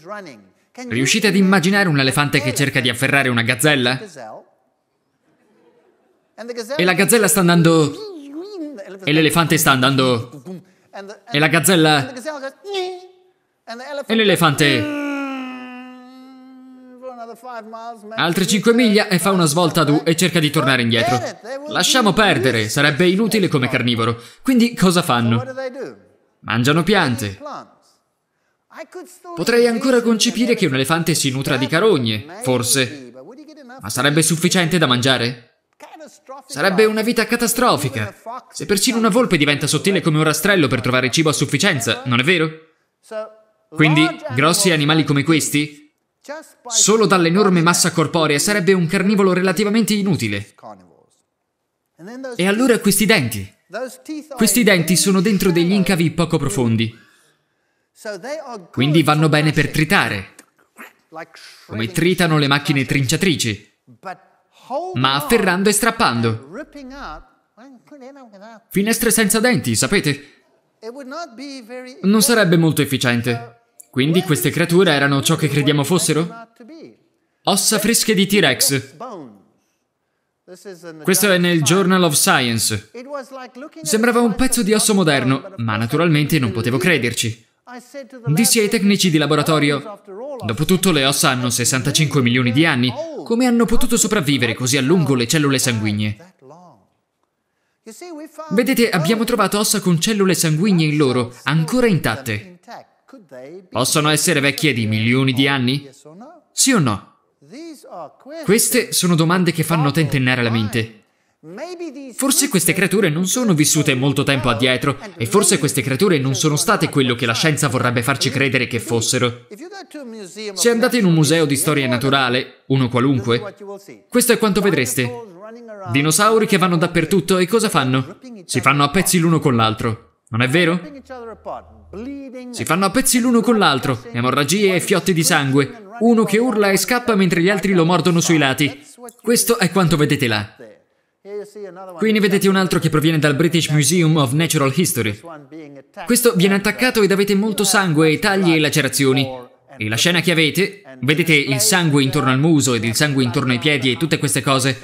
Riuscite ad immaginare un elefante che cerca di afferrare una gazzella? E la gazzella sta andando e l'elefante sta andando e la gazzella e l'elefante altre 5 miglia e fa una svolta ad U e cerca di tornare indietro. Lasciamo perdere, sarebbe inutile come carnivoro. Quindi cosa fanno? Mangiano piante. Potrei ancora concepire che un elefante si nutra di carogne, forse. Ma sarebbe sufficiente da mangiare? Sarebbe una vita catastrofica. Se persino una volpe diventa sottile come un rastrello per trovare cibo a sufficienza, non è vero? Quindi, grossi animali come questi, solo dall'enorme massa corporea, sarebbe un carnivolo relativamente inutile. E allora questi denti. Questi denti sono dentro degli incavi poco profondi. Quindi vanno bene per tritare, come tritano le macchine trinciatrici ma afferrando e strappando. Finestre senza denti, sapete? Non sarebbe molto efficiente. Quindi queste creature erano ciò che crediamo fossero? Ossa fresche di T-Rex. Questo è nel Journal of Science. Sembrava un pezzo di osso moderno, ma naturalmente non potevo crederci. Dissi ai tecnici di laboratorio, dopo tutto le ossa hanno 65 milioni di anni, come hanno potuto sopravvivere così a lungo le cellule sanguigne? Vedete, abbiamo trovato ossa con cellule sanguigne in loro, ancora intatte. Possono essere vecchie di milioni di anni? Sì o no? Queste sono domande che fanno tentennare la mente. Forse queste creature non sono vissute molto tempo addietro e forse queste creature non sono state quello che la scienza vorrebbe farci credere che fossero. Se andate in un museo di storia naturale, uno qualunque, questo è quanto vedreste. Dinosauri che vanno dappertutto e cosa fanno? Si fanno a pezzi l'uno con l'altro. Non è vero? Si fanno a pezzi l'uno con l'altro, emorragie e fiotti di sangue, uno che urla e scappa mentre gli altri lo mordono sui lati. Questo è quanto vedete là. Qui ne vedete un altro che proviene dal British Museum of Natural History. Questo viene uh, attaccato ed avete molto sangue, tagli e lacerazioni. E la scena che avete, vedete il sangue intorno al muso ed il sangue intorno ai piedi e tutte queste cose.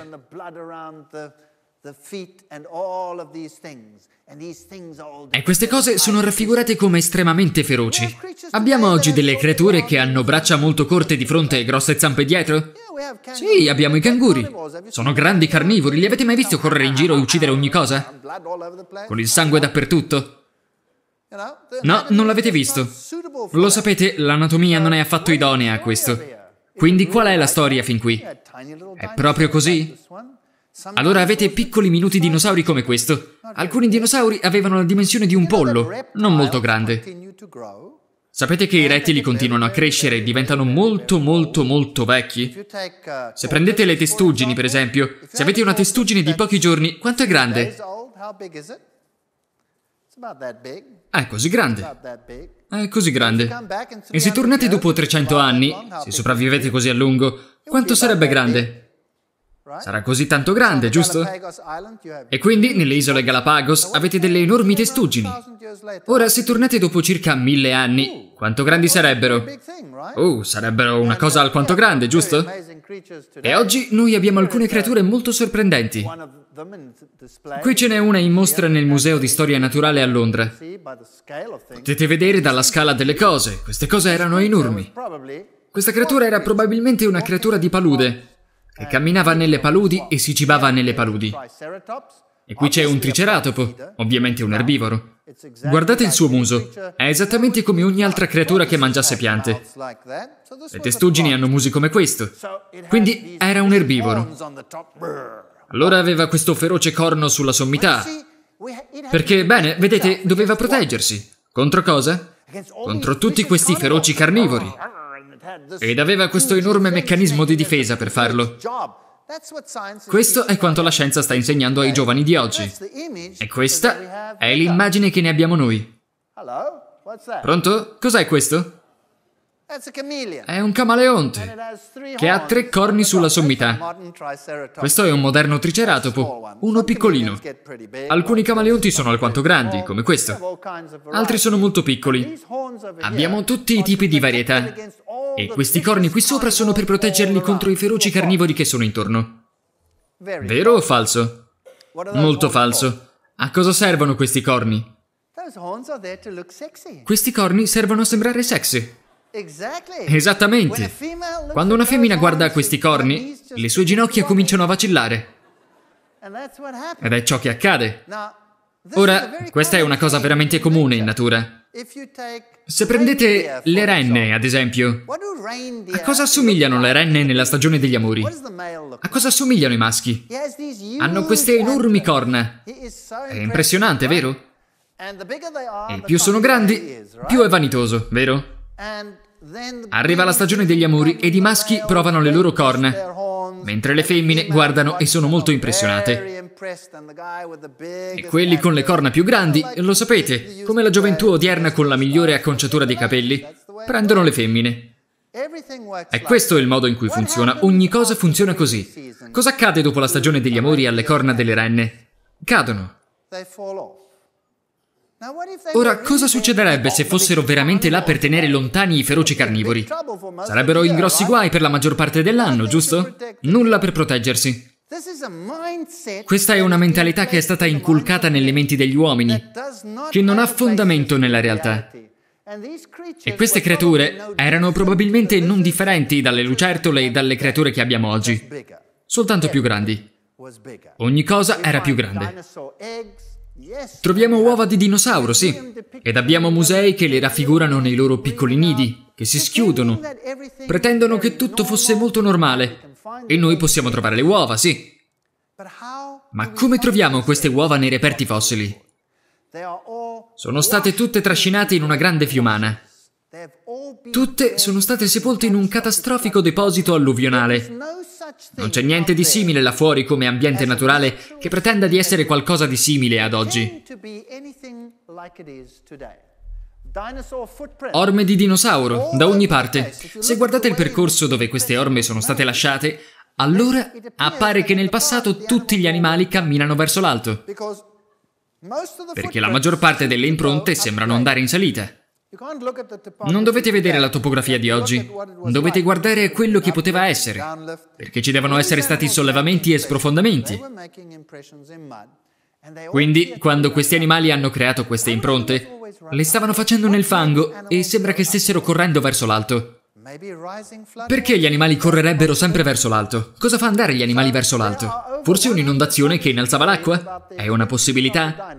E queste cose sono raffigurate come estremamente feroci. Abbiamo oggi delle creature che hanno braccia molto corte di fronte e grosse zampe dietro? Sì, abbiamo i canguri. Sono grandi carnivori, li avete mai visto correre in giro e uccidere ogni cosa? Con il sangue dappertutto? No, non l'avete visto. Lo sapete, l'anatomia non è affatto idonea a questo. Quindi qual è la storia fin qui? È proprio così? Allora avete piccoli minuti dinosauri come questo. Alcuni dinosauri avevano la dimensione di un pollo, non molto grande. Sapete che i rettili continuano a crescere e diventano molto molto molto vecchi? Uh, se prendete le testuggini, per esempio, se avete una testuggine di pochi giorni, quanto è grande? Ah, è così grande. Ah, è così grande. E se tornate dopo 300 anni, se sopravvivete così a lungo, quanto sarebbe grande? Sarà così tanto grande, giusto? E quindi nelle isole Galapagos avete delle enormi testuggini. Ora, se tornate dopo circa mille anni, quanto grandi sarebbero? Oh, sarebbero una cosa uh, alquanto grande, giusto? E oggi noi abbiamo alcune uh, creature molto sorprendenti. Qui ce n'è una in mostra nel Museo di Storia Naturale a Londra. Potete vedere dalla scala delle cose, queste cose erano enormi. Questa creatura era probabilmente una creatura di palude, che camminava eh, nelle eh, paludi e si cibava eh, nelle paludi. E qui c'è un triceratopo, ovviamente un erbivoro. Guardate il suo muso, è esattamente come ogni altra creatura che mangiasse piante. Le testuggini hanno musi come questo, quindi era un erbivoro. Allora aveva questo feroce corno sulla sommità, perché, bene, vedete, doveva proteggersi. Contro cosa? Contro tutti questi feroci carnivori ed aveva questo enorme meccanismo di difesa per farlo. Questo è quanto la scienza sta insegnando ai giovani di oggi. E questa è l'immagine che ne abbiamo noi. Pronto? Cos'è questo? È un camaleonte che ha tre corni sulla sommità. Questo è un moderno triceratopo, uno piccolino. Alcuni camaleonti sono alquanto grandi, come questo. Altri sono molto piccoli. Abbiamo tutti i tipi di varietà. E questi corni qui sopra sono per proteggerli contro i feroci carnivori che sono intorno. Vero o falso? Molto falso. A cosa servono questi corni? Questi corni servono a sembrare sexy. Esattamente. Quando una femmina guarda questi corni, le sue ginocchia cominciano a vacillare. Ed è ciò che accade. Ora, questa è una cosa veramente comune in natura. Se prendete le renne, ad esempio, a cosa assomigliano le renne nella stagione degli amori? A cosa assomigliano i maschi? Hanno queste enormi corna. È impressionante, vero? E più sono grandi, più è vanitoso, vero? Arriva la stagione degli amori ed i maschi provano le loro corna, mentre le femmine guardano e sono molto impressionate. E quelli con le corna più grandi, lo sapete, come la gioventù odierna con la migliore acconciatura dei capelli, prendono le femmine. E questo è il modo in cui funziona, ogni cosa funziona così. Cosa accade dopo la stagione degli amori alle corna delle renne? Cadono. Ora, cosa succederebbe se fossero veramente là per tenere lontani i feroci carnivori? Sarebbero in grossi guai per la maggior parte dell'anno, giusto? Nulla per proteggersi. Questa è una mentalità che è stata inculcata nelle menti degli uomini, che non ha fondamento nella realtà. E queste creature erano probabilmente non differenti dalle lucertole e dalle creature che abbiamo oggi, soltanto più grandi. Ogni cosa era più grande. Troviamo uova di dinosauro, sì, ed abbiamo musei che le raffigurano nei loro piccoli nidi, che si schiudono, pretendono che tutto fosse molto normale, e noi possiamo trovare le uova, sì. Ma come troviamo queste uova nei reperti fossili? Sono state tutte trascinate in una grande fiumana. Tutte sono state sepolte in un catastrofico deposito alluvionale. Non c'è niente di simile là fuori come ambiente naturale che pretenda di essere qualcosa di simile ad oggi. Orme di dinosauro, da ogni parte. Se guardate il percorso dove queste orme sono state lasciate, allora appare che nel passato tutti gli animali camminano verso l'alto, perché la maggior parte delle impronte sembrano andare in salita. Non dovete vedere la topografia di oggi, dovete guardare quello che poteva essere, perché ci devono essere stati sollevamenti e sprofondamenti. Quindi, quando questi animali hanno creato queste impronte, le stavano facendo nel fango e sembra che stessero correndo verso l'alto. Perché gli animali correrebbero sempre verso l'alto? Cosa fa andare gli animali verso l'alto? Forse un'inondazione che innalzava l'acqua? È una possibilità?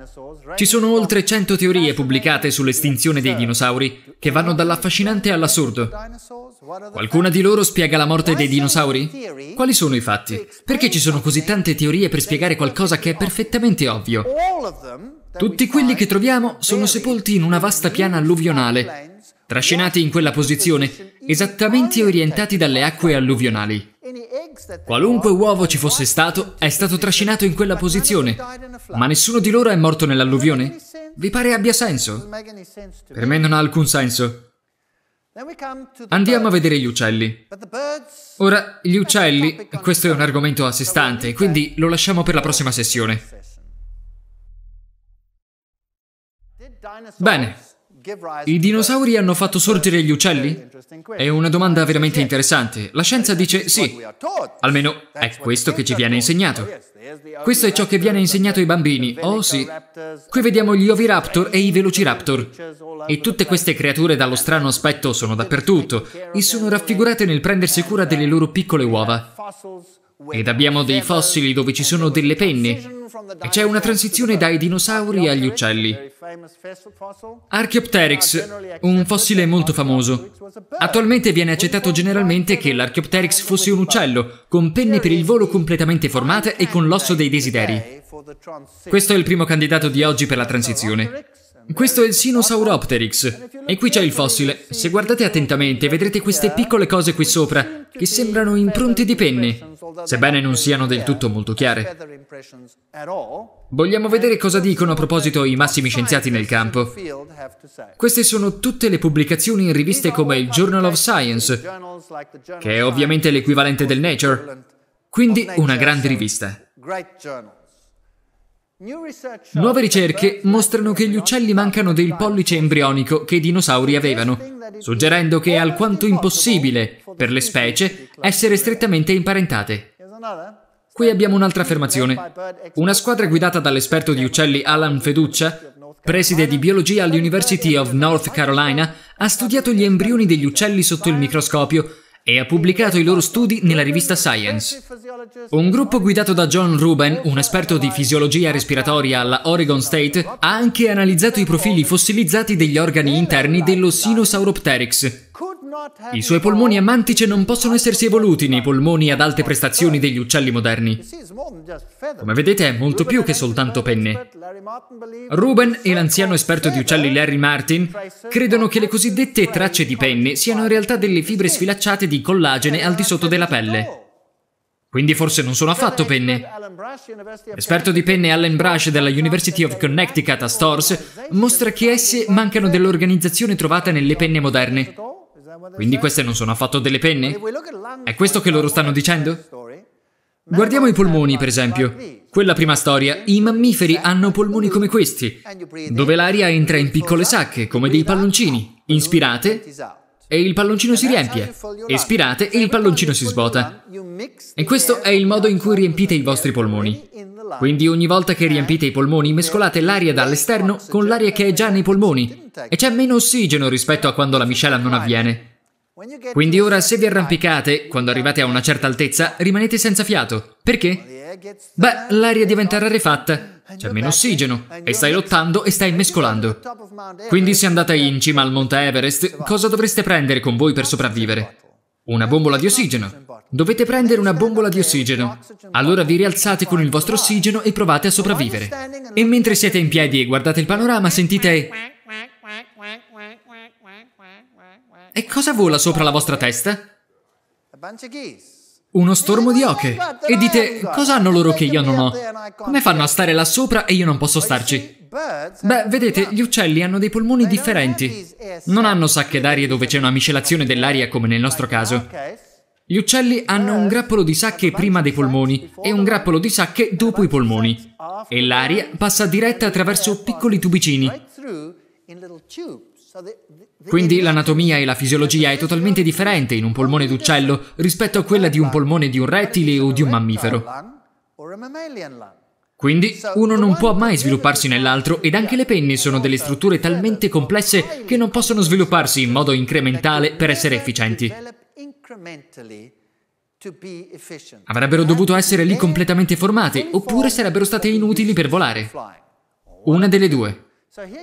Ci sono oltre 100 teorie pubblicate sull'estinzione dei dinosauri, che vanno dall'affascinante all'assurdo. Qualcuna di loro spiega la morte dei dinosauri? Quali sono i fatti? Perché ci sono così tante teorie per spiegare qualcosa che è perfettamente ovvio? Tutti quelli che troviamo sono sepolti in una vasta piana alluvionale trascinati in quella posizione, esattamente orientati dalle acque alluvionali. Qualunque uovo ci fosse stato, è stato trascinato in quella posizione, ma nessuno di loro è morto nell'alluvione? Vi pare abbia senso? Per me non ha alcun senso. Andiamo a vedere gli uccelli. Ora, gli uccelli, questo è un argomento a sé stante, quindi lo lasciamo per la prossima sessione. Bene, i dinosauri hanno fatto sorgere gli uccelli? È una domanda veramente interessante. La scienza dice sì. Almeno è questo che ci viene insegnato. Questo è ciò che viene insegnato ai bambini. Oh sì. Qui vediamo gli oviraptor e i velociraptor. E tutte queste creature dallo strano aspetto sono dappertutto e sono raffigurate nel prendersi cura delle loro piccole uova ed abbiamo dei fossili dove ci sono delle penne. E c'è una transizione dai dinosauri agli uccelli. Archaeopteryx, un fossile molto famoso. Attualmente viene accettato generalmente che l'Archaeopteryx fosse un uccello, con penne per il volo completamente formate e con l'osso dei desideri. Questo è il primo candidato di oggi per la transizione. Questo è il Sinus auropteryx. E qui c'è il fossile. Se guardate attentamente vedrete queste piccole cose qui sopra, che sembrano impronte di penne, sebbene non siano del tutto molto chiare. Vogliamo vedere cosa dicono a proposito i massimi scienziati nel campo. Queste sono tutte le pubblicazioni in riviste come il Journal of Science, che è ovviamente l'equivalente del Nature, quindi una grande rivista. Nuove ricerche mostrano che gli uccelli mancano del pollice embrionico che i dinosauri avevano, suggerendo che è alquanto impossibile per le specie essere strettamente imparentate. Qui abbiamo un'altra affermazione. Una squadra guidata dall'esperto di uccelli Alan Feduccia preside di biologia all'University of North Carolina, ha studiato gli embrioni degli uccelli sotto il microscopio e ha pubblicato i loro studi nella rivista Science. Un gruppo guidato da John Ruben, un esperto di fisiologia respiratoria alla Oregon State, ha anche analizzato i profili fossilizzati degli organi interni dello Sinosauropteryx, i suoi polmoni a mantice non possono essersi evoluti nei polmoni ad alte prestazioni degli uccelli moderni. Come vedete è molto più che soltanto penne. Ruben e l'anziano esperto di uccelli Larry Martin credono che le cosiddette tracce di penne siano in realtà delle fibre sfilacciate di collagene al di sotto della pelle. Quindi forse non sono affatto penne. L'esperto di penne Alan Brush della University of Connecticut a Storrs mostra che esse mancano dell'organizzazione trovata nelle penne moderne, quindi queste non sono affatto delle penne? È questo che loro stanno dicendo? Guardiamo i polmoni, per esempio. Quella prima storia, i mammiferi hanno polmoni come questi, dove l'aria entra in piccole sacche, come dei palloncini. Inspirate e il palloncino si riempie. Espirate e il palloncino si svuota. E questo è il modo in cui riempite i vostri polmoni. Quindi ogni volta che riempite i polmoni mescolate l'aria dall'esterno con l'aria che è già nei polmoni e c'è meno ossigeno rispetto a quando la miscela non avviene. Quindi ora se vi arrampicate, quando arrivate a una certa altezza, rimanete senza fiato. Perché? Beh, l'aria diventa rarefatta, c'è meno ossigeno, e stai lottando e stai mescolando. Quindi se andate in cima al monte Everest, cosa dovreste prendere con voi per sopravvivere? Una bombola di ossigeno. Dovete prendere una bombola di ossigeno. Allora vi rialzate con il vostro ossigeno e provate a sopravvivere. E mentre siete in piedi e guardate il panorama, sentite... E cosa vola sopra la vostra testa? Uno stormo di oche. E dite, cosa hanno loro che io non ho? Come fanno a stare là sopra e io non posso starci? Beh, vedete, gli uccelli hanno dei polmoni differenti. Non hanno sacche d'aria dove c'è una miscelazione dell'aria come nel nostro caso. Gli uccelli hanno un grappolo di sacche prima dei polmoni e un grappolo di sacche dopo i polmoni. E l'aria passa diretta attraverso piccoli tubicini. Quindi l'anatomia e la fisiologia è totalmente differente in un polmone d'uccello rispetto a quella di un polmone di un rettile o di un mammifero. Quindi uno non può mai svilupparsi nell'altro ed anche le penne sono delle strutture talmente complesse che non possono svilupparsi in modo incrementale per essere efficienti. Avrebbero dovuto essere lì completamente formate oppure sarebbero state inutili per volare. Una delle due.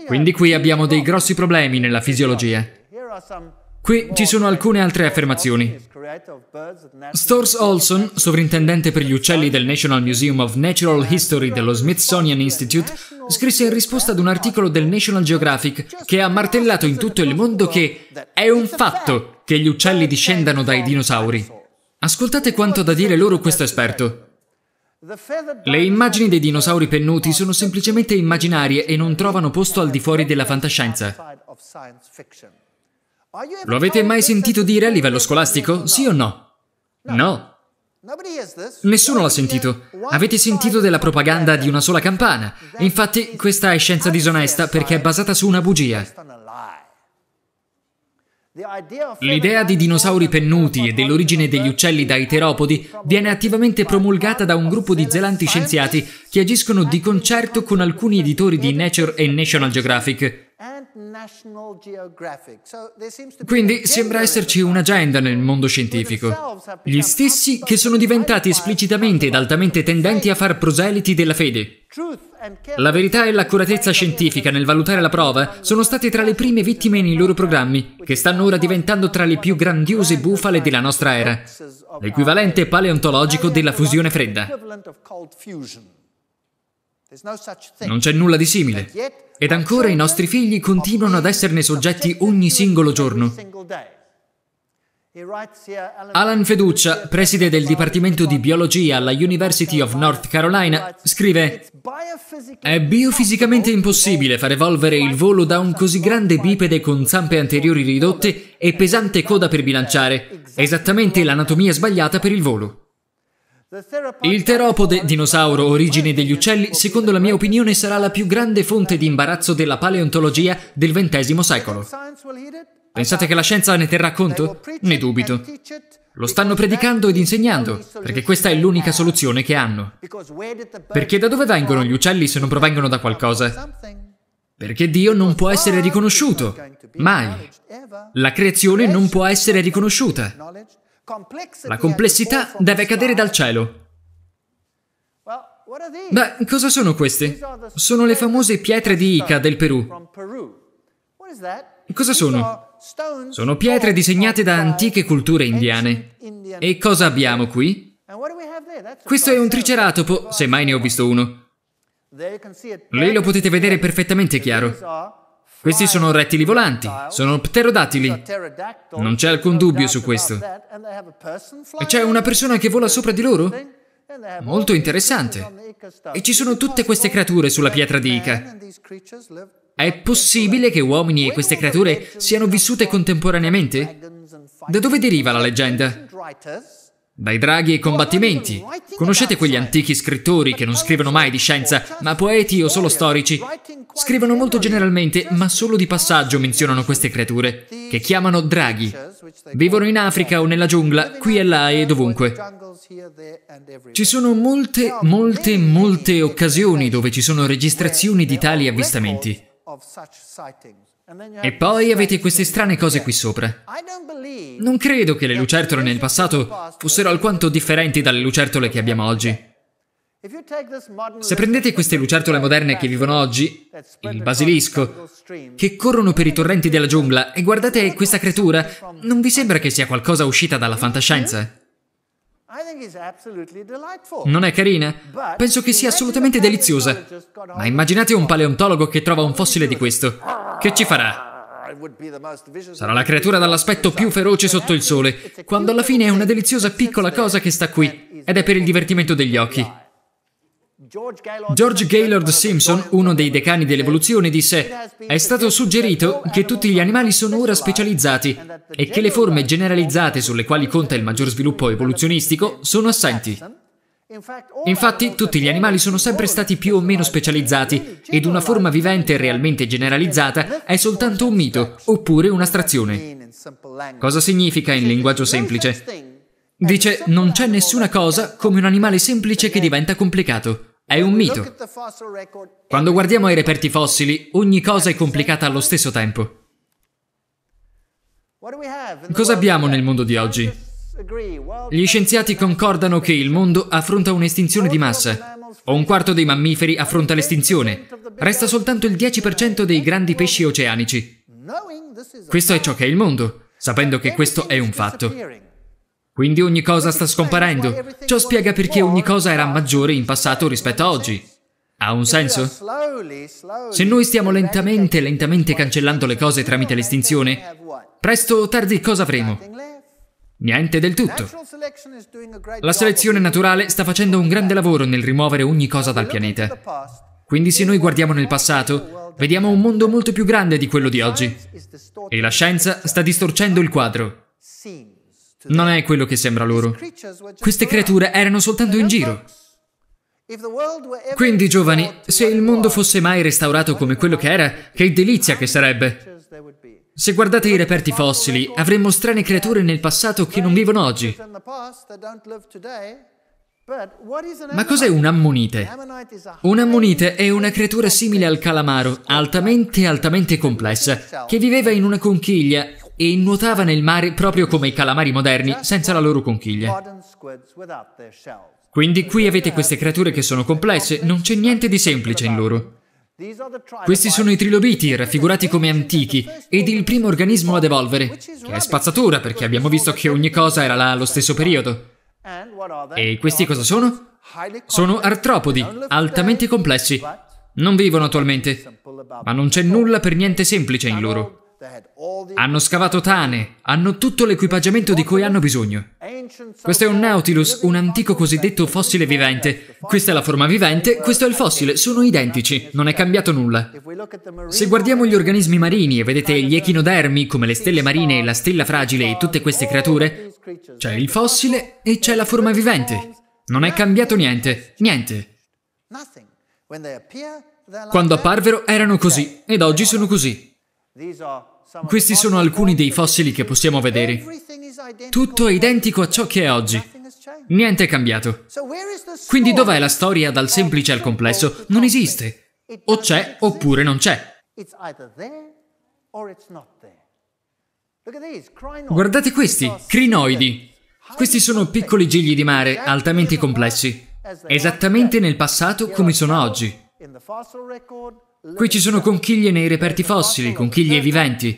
Quindi qui abbiamo dei grossi problemi nella fisiologia. Qui ci sono alcune altre affermazioni. Stores Olson, sovrintendente per gli uccelli del National Museum of Natural History dello Smithsonian Institute, scrisse in risposta ad un articolo del National Geographic che ha martellato in tutto il mondo che è un fatto che gli uccelli discendano dai dinosauri. Ascoltate quanto ha da dire loro questo esperto. Le immagini dei dinosauri pennuti sono semplicemente immaginarie e non trovano posto al di fuori della fantascienza. Lo avete mai sentito dire a livello scolastico? Sì o no? No. Nessuno l'ha sentito. Avete sentito della propaganda di una sola campana. Infatti, questa è scienza disonesta perché è basata su una bugia. L'idea di dinosauri pennuti e dell'origine degli uccelli dai teropodi viene attivamente promulgata da un gruppo di zelanti scienziati che agiscono di concerto con alcuni editori di Nature e National Geographic. Quindi sembra esserci un'agenda nel mondo scientifico. Gli stessi che sono diventati esplicitamente ed altamente tendenti a far proseliti della fede. La verità e l'accuratezza scientifica nel valutare la prova sono state tra le prime vittime nei loro programmi, che stanno ora diventando tra le più grandiose bufale della nostra era, l'equivalente paleontologico della fusione fredda. Non c'è nulla di simile. Ed ancora i nostri figli continuano ad esserne soggetti ogni singolo giorno. Alan Feduccia, preside del Dipartimento di Biologia alla University of North Carolina, scrive È biofisicamente impossibile far evolvere il volo da un così grande bipede con zampe anteriori ridotte e pesante coda per bilanciare, esattamente l'anatomia sbagliata per il volo. Il teropode, dinosauro origine degli uccelli, secondo la mia opinione sarà la più grande fonte di imbarazzo della paleontologia del XX secolo. Pensate che la scienza ne terrà conto? Ne dubito. Lo stanno predicando ed insegnando, perché questa è l'unica soluzione che hanno. Perché da dove vengono gli uccelli se non provengono da qualcosa? Perché Dio non può essere riconosciuto. Mai. La creazione non può essere riconosciuta. La complessità deve cadere dal cielo. Beh, cosa sono queste? Sono le famose pietre di Ica del Perù. Cosa sono? Sono pietre disegnate da antiche culture indiane. E cosa abbiamo qui? Questo è un triceratopo, se mai ne ho visto uno. Lì lo potete vedere perfettamente chiaro. Questi sono rettili volanti, sono pterodattili. Non c'è alcun dubbio su questo. E c'è una persona che vola sopra di loro? Molto interessante. E ci sono tutte queste creature sulla pietra di Ica. È possibile che uomini e queste creature siano vissute contemporaneamente? Da dove deriva la leggenda? Dai draghi e oh, oh, combattimenti. Oh, Conoscete quegli antichi scrittori che non scrivono mai di scienza, ma poeti o solo storici? Scrivono molto generalmente, ma solo di passaggio menzionano queste creature, che chiamano draghi. Vivono in Africa o nella giungla, qui e là e dovunque. Ci sono molte, molte, molte occasioni dove ci sono registrazioni di tali avvistamenti. E poi avete queste strane cose qui sopra. Non credo che le lucertole nel passato fossero alquanto differenti dalle lucertole che abbiamo oggi. Se prendete queste lucertole moderne che vivono oggi, il basilisco, che corrono per i torrenti della giungla e guardate questa creatura, non vi sembra che sia qualcosa uscita dalla fantascienza? Non è carina? Penso che sia assolutamente deliziosa. Ma immaginate un paleontologo che trova un fossile di questo. Che ci farà? Sarà la creatura dall'aspetto più feroce sotto il sole, quando alla fine è una deliziosa piccola cosa che sta qui, ed è per il divertimento degli occhi. George Gaylord Simpson, uno dei decani dell'evoluzione, disse «È stato suggerito che tutti gli animali sono ora specializzati e che le forme generalizzate sulle quali conta il maggior sviluppo evoluzionistico sono assenti». Infatti tutti gli animali sono sempre stati più o meno specializzati ed una forma vivente realmente generalizzata è soltanto un mito oppure un'astrazione. Cosa significa in linguaggio semplice? Dice non c'è nessuna cosa come un animale semplice che diventa complicato. È un mito. Quando guardiamo ai reperti fossili, ogni cosa è complicata allo stesso tempo. Cosa abbiamo nel mondo di oggi? Gli scienziati concordano che il mondo affronta un'estinzione di massa. Un quarto dei mammiferi affronta l'estinzione. Resta soltanto il 10% dei grandi pesci oceanici. Questo è ciò che è il mondo, sapendo che questo è un fatto. Quindi ogni cosa sta scomparendo. Ciò spiega perché ogni cosa era maggiore in passato rispetto a oggi. Ha un senso? Se noi stiamo lentamente, lentamente cancellando le cose tramite l'estinzione, presto o tardi cosa avremo? Niente del tutto. La selezione naturale sta facendo un grande lavoro nel rimuovere ogni cosa dal pianeta. Quindi se noi guardiamo nel passato, vediamo un mondo molto più grande di quello di oggi. E la scienza sta distorcendo il quadro. Non è quello che sembra loro. Queste creature erano soltanto in giro. Quindi, giovani, se il mondo fosse mai restaurato come quello che era, che delizia che sarebbe! Se guardate i reperti fossili, avremmo strane creature nel passato che non vivono oggi. Ma cos'è un ammonite? Un ammonite è una creatura simile al calamaro, altamente, altamente complessa, che viveva in una conchiglia e nuotava nel mare proprio come i calamari moderni, senza la loro conchiglia. Quindi qui avete queste creature che sono complesse, non c'è niente di semplice in loro. Questi sono i trilobiti, raffigurati come antichi, ed il primo organismo ad evolvere, che è spazzatura perché abbiamo visto che ogni cosa era là allo stesso periodo. E questi cosa sono? Sono artropodi, altamente complessi. Non vivono attualmente, ma non c'è nulla per niente semplice in loro. Hanno scavato tane, hanno tutto l'equipaggiamento di cui hanno bisogno. Questo è un Nautilus, un antico cosiddetto fossile vivente. Questa è la forma vivente, questo è il fossile, sono identici, non è cambiato nulla. Se guardiamo gli organismi marini e vedete gli echinodermi, come le stelle marine e la stella fragile e tutte queste creature, c'è il fossile e c'è la forma vivente. Non è cambiato niente, niente. Quando apparvero erano così ed oggi sono così. Questi sono alcuni dei fossili che possiamo vedere. Tutto è identico a ciò che è oggi. Niente è cambiato. Quindi dov'è la storia dal semplice al complesso? Non esiste. O c'è oppure non c'è. Guardate questi, crinoidi. Questi sono piccoli gigli di mare altamente complessi, esattamente nel passato come sono oggi. Qui ci sono conchiglie nei reperti fossili, conchiglie viventi.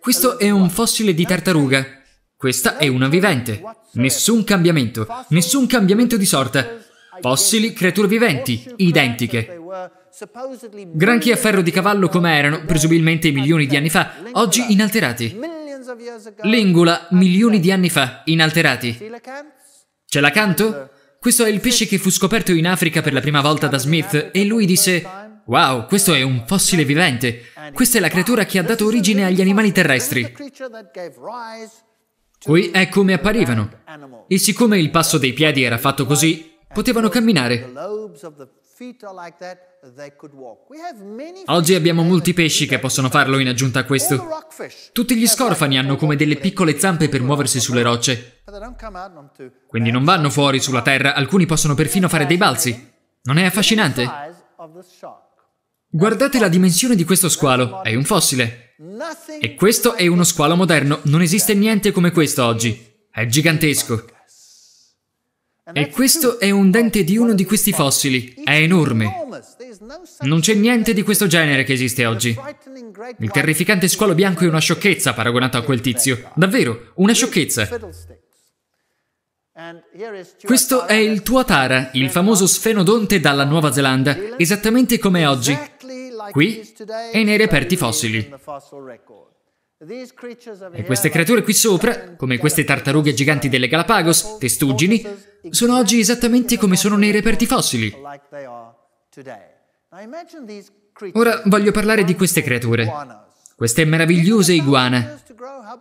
Questo è un fossile di tartaruga. Questa è una vivente. Nessun cambiamento, nessun cambiamento di sorta. Fossili, creature viventi, identiche. Granchi a ferro di cavallo come erano, presumibilmente milioni di anni fa, oggi inalterati. Lingula, milioni di anni fa, inalterati. Ce l'accanto? Questo è il pesce che fu scoperto in Africa per la prima volta da Smith e lui disse Wow, questo è un fossile vivente. Questa è la creatura che ha dato origine agli animali terrestri. Qui è come apparivano. E siccome il passo dei piedi era fatto così, potevano camminare. Oggi abbiamo molti pesci che possono farlo in aggiunta a questo. Tutti gli scorfani hanno come delle piccole zampe per muoversi sulle rocce. Quindi non vanno fuori sulla terra, alcuni possono perfino fare dei balzi. Non è affascinante? Guardate la dimensione di questo squalo, è un fossile. E questo è uno squalo moderno, non esiste niente come questo oggi. È gigantesco. E questo è un dente di uno di questi fossili, è enorme. Non c'è niente di questo genere che esiste oggi. Il terrificante squalo bianco è una sciocchezza paragonato a quel tizio. Davvero, una sciocchezza. Questo è il tuatara, il famoso sfenodonte dalla Nuova Zelanda, esattamente come oggi, qui e nei reperti fossili. E queste creature qui sopra, come queste tartarughe giganti delle Galapagos, testuggini, sono oggi esattamente come sono nei reperti fossili. Ora voglio parlare di queste creature queste meravigliose iguane.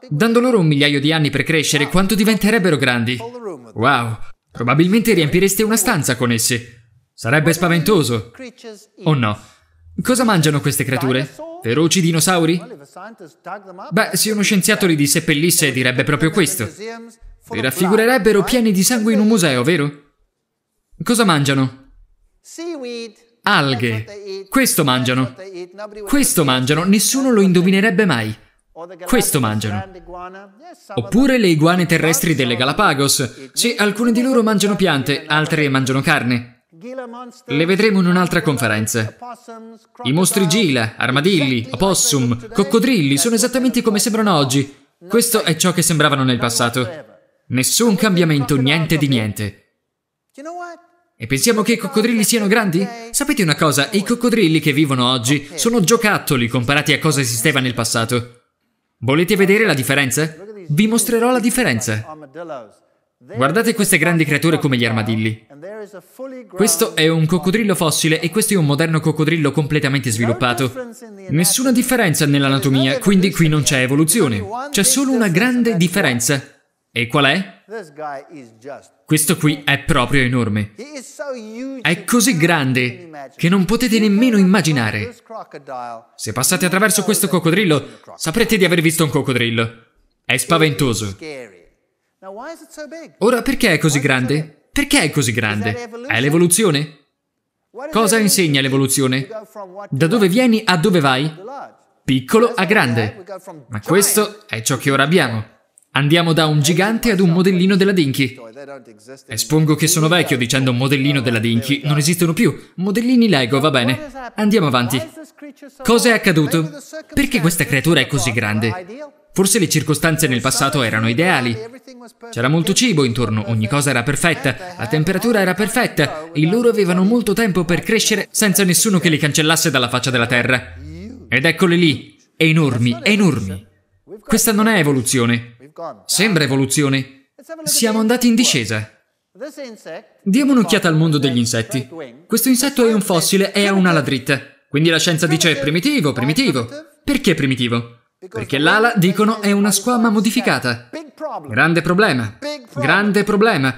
Dando loro un migliaio di anni per crescere, quanto diventerebbero grandi? Wow, probabilmente riempireste una stanza con essi. Sarebbe spaventoso. O oh no? Cosa mangiano queste creature? Feroci dinosauri? Beh, se uno scienziato li disseppellisse direbbe proprio questo. Li raffigurerebbero pieni di sangue in un museo, vero? Cosa mangiano? Seaweed. Alghe. Questo mangiano. Questo mangiano, nessuno lo indovinerebbe mai. Questo mangiano. Oppure le iguane terrestri delle Galapagos. Sì, alcune di loro mangiano piante, altre mangiano carne. Le vedremo in un'altra conferenza. I mostri gila, armadilli, opossum, coccodrilli sono esattamente come sembrano oggi. Questo è ciò che sembravano nel passato. Nessun cambiamento, niente di niente. E pensiamo che i coccodrilli siano grandi? Sapete una cosa, i coccodrilli che vivono oggi sono giocattoli comparati a cosa esisteva nel passato. Volete vedere la differenza? Vi mostrerò la differenza. Guardate queste grandi creature come gli armadilli. Questo è un coccodrillo fossile e questo è un moderno coccodrillo completamente sviluppato. Nessuna differenza nell'anatomia, quindi qui non c'è evoluzione. C'è solo una grande differenza. E qual è? Questo qui è proprio enorme. È così grande che non potete nemmeno immaginare. Se passate attraverso questo coccodrillo, saprete di aver visto un coccodrillo. È spaventoso. Ora, perché è così grande? Perché è così grande? È l'evoluzione? Cosa insegna l'evoluzione? Da dove vieni a dove vai? Piccolo a grande. Ma questo è ciò che ora abbiamo. Andiamo da un gigante ad un modellino della Dinky. Espongo che sono vecchio dicendo modellino della Dinky, non esistono più. Modellini Lego, va bene. Andiamo avanti. Cosa è accaduto? Perché questa creatura è così grande? Forse le circostanze nel passato erano ideali. C'era molto cibo intorno, ogni cosa era perfetta, la temperatura era perfetta e loro avevano molto tempo per crescere senza nessuno che li cancellasse dalla faccia della terra. Ed eccole lì, enormi, enormi. Questa non è evoluzione. Sembra evoluzione. Siamo andati in discesa. Diamo un'occhiata al mondo degli insetti. Questo insetto è un fossile e ha un'ala dritta. Quindi la scienza dice primitivo, primitivo. Perché primitivo? Perché l'ala, dicono, è una squama modificata. Grande problema. Grande problema.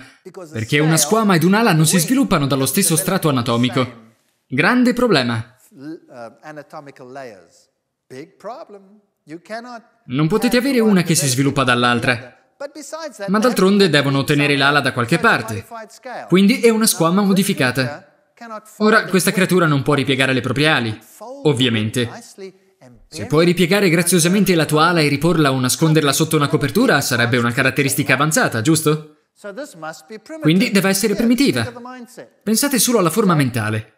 Perché una squama ed un'ala non si sviluppano dallo stesso strato anatomico. Grande problema. Grande uh, problema. Non potete avere una che si sviluppa dall'altra. Ma d'altronde devono tenere l'ala da qualche parte. Quindi è una squamma modificata. Ora, questa creatura non può ripiegare le proprie ali, ovviamente. Se puoi ripiegare graziosamente la tua ala e riporla o nasconderla sotto una copertura, sarebbe una caratteristica avanzata, giusto? Quindi deve essere primitiva. Pensate solo alla forma mentale.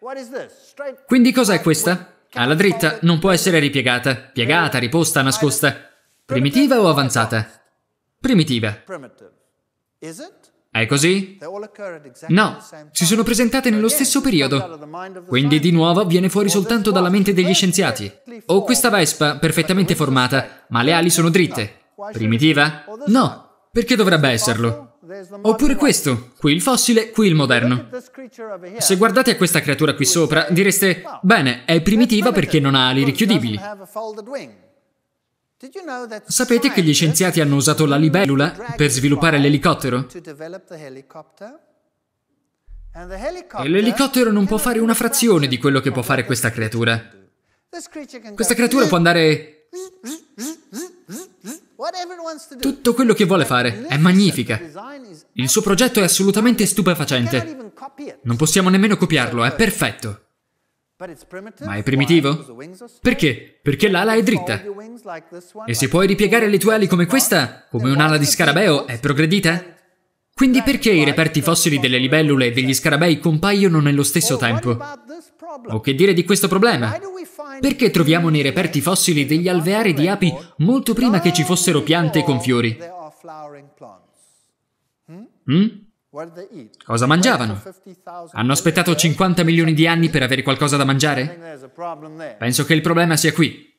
Quindi cos'è questa? Alla dritta non può essere ripiegata, piegata, riposta, nascosta. Primitiva o avanzata? Primitiva. È così? No, si sono presentate nello stesso periodo. Quindi di nuovo viene fuori soltanto dalla mente degli scienziati. O questa Vespa, perfettamente formata, ma le ali sono dritte. Primitiva? No, perché dovrebbe esserlo? Oppure questo, qui il fossile, qui il moderno. Se guardate a questa creatura qui sopra, direste, bene, è primitiva perché non ha ali richiudibili. Sapete che gli scienziati hanno usato la libellula per sviluppare l'elicottero? E l'elicottero non può fare una frazione di quello che può fare questa creatura. Questa creatura può andare... Tutto quello che vuole fare è magnifica. Il suo progetto è assolutamente stupefacente. Non possiamo nemmeno copiarlo, è perfetto. Ma è primitivo? Perché? Perché l'ala è dritta. E se puoi ripiegare le tue ali come questa, come un'ala di scarabeo, è progredita? Quindi perché i reperti fossili delle libellule e degli scarabei compaiono nello stesso tempo? O che dire di questo problema? Perché troviamo nei reperti fossili degli alveari di api molto prima che ci fossero piante con fiori? Mm? Cosa mangiavano? Hanno aspettato 50 milioni di anni per avere qualcosa da mangiare? Penso che il problema sia qui.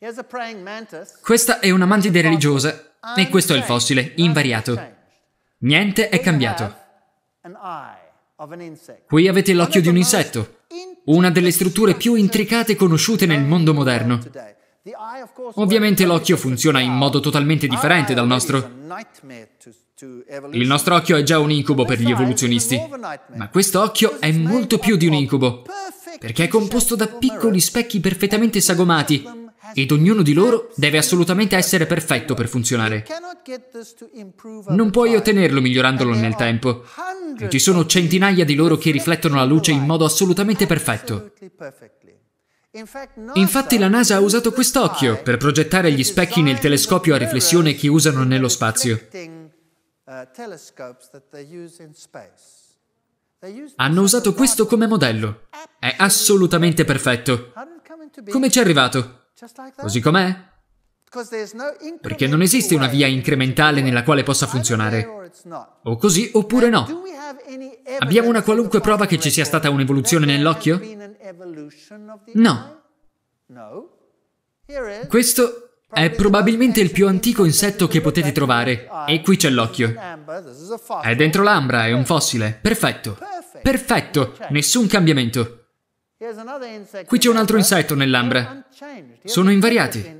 Questa è una mantide religiosa e questo è il fossile, invariato. Niente è cambiato. Qui avete l'occhio di un insetto una delle strutture più intricate conosciute nel mondo moderno. Ovviamente l'occhio funziona in modo totalmente differente dal nostro. Il nostro occhio è già un incubo per gli evoluzionisti, ma questo occhio è molto più di un incubo, perché è composto da piccoli specchi perfettamente sagomati ed ognuno di loro deve assolutamente essere perfetto per funzionare. Non puoi ottenerlo migliorandolo nel tempo, e Ci sono centinaia di loro che riflettono la luce in modo assolutamente perfetto. Infatti la NASA ha usato quest'occhio per progettare gli specchi nel telescopio a riflessione che usano nello spazio. Uh, Hanno usato questo come modello. È assolutamente perfetto. Come ci è arrivato? Così com'è? Perché non esiste una via incrementale nella quale possa funzionare. O così oppure no. Abbiamo una qualunque prova che ci sia stata un'evoluzione nell'occhio? No. Questo è probabilmente il più antico insetto che potete trovare. E qui c'è l'occhio. È dentro l'ambra, è un fossile. Perfetto. Perfetto, nessun cambiamento. Qui c'è un altro insetto nell'ambra. Sono invariati.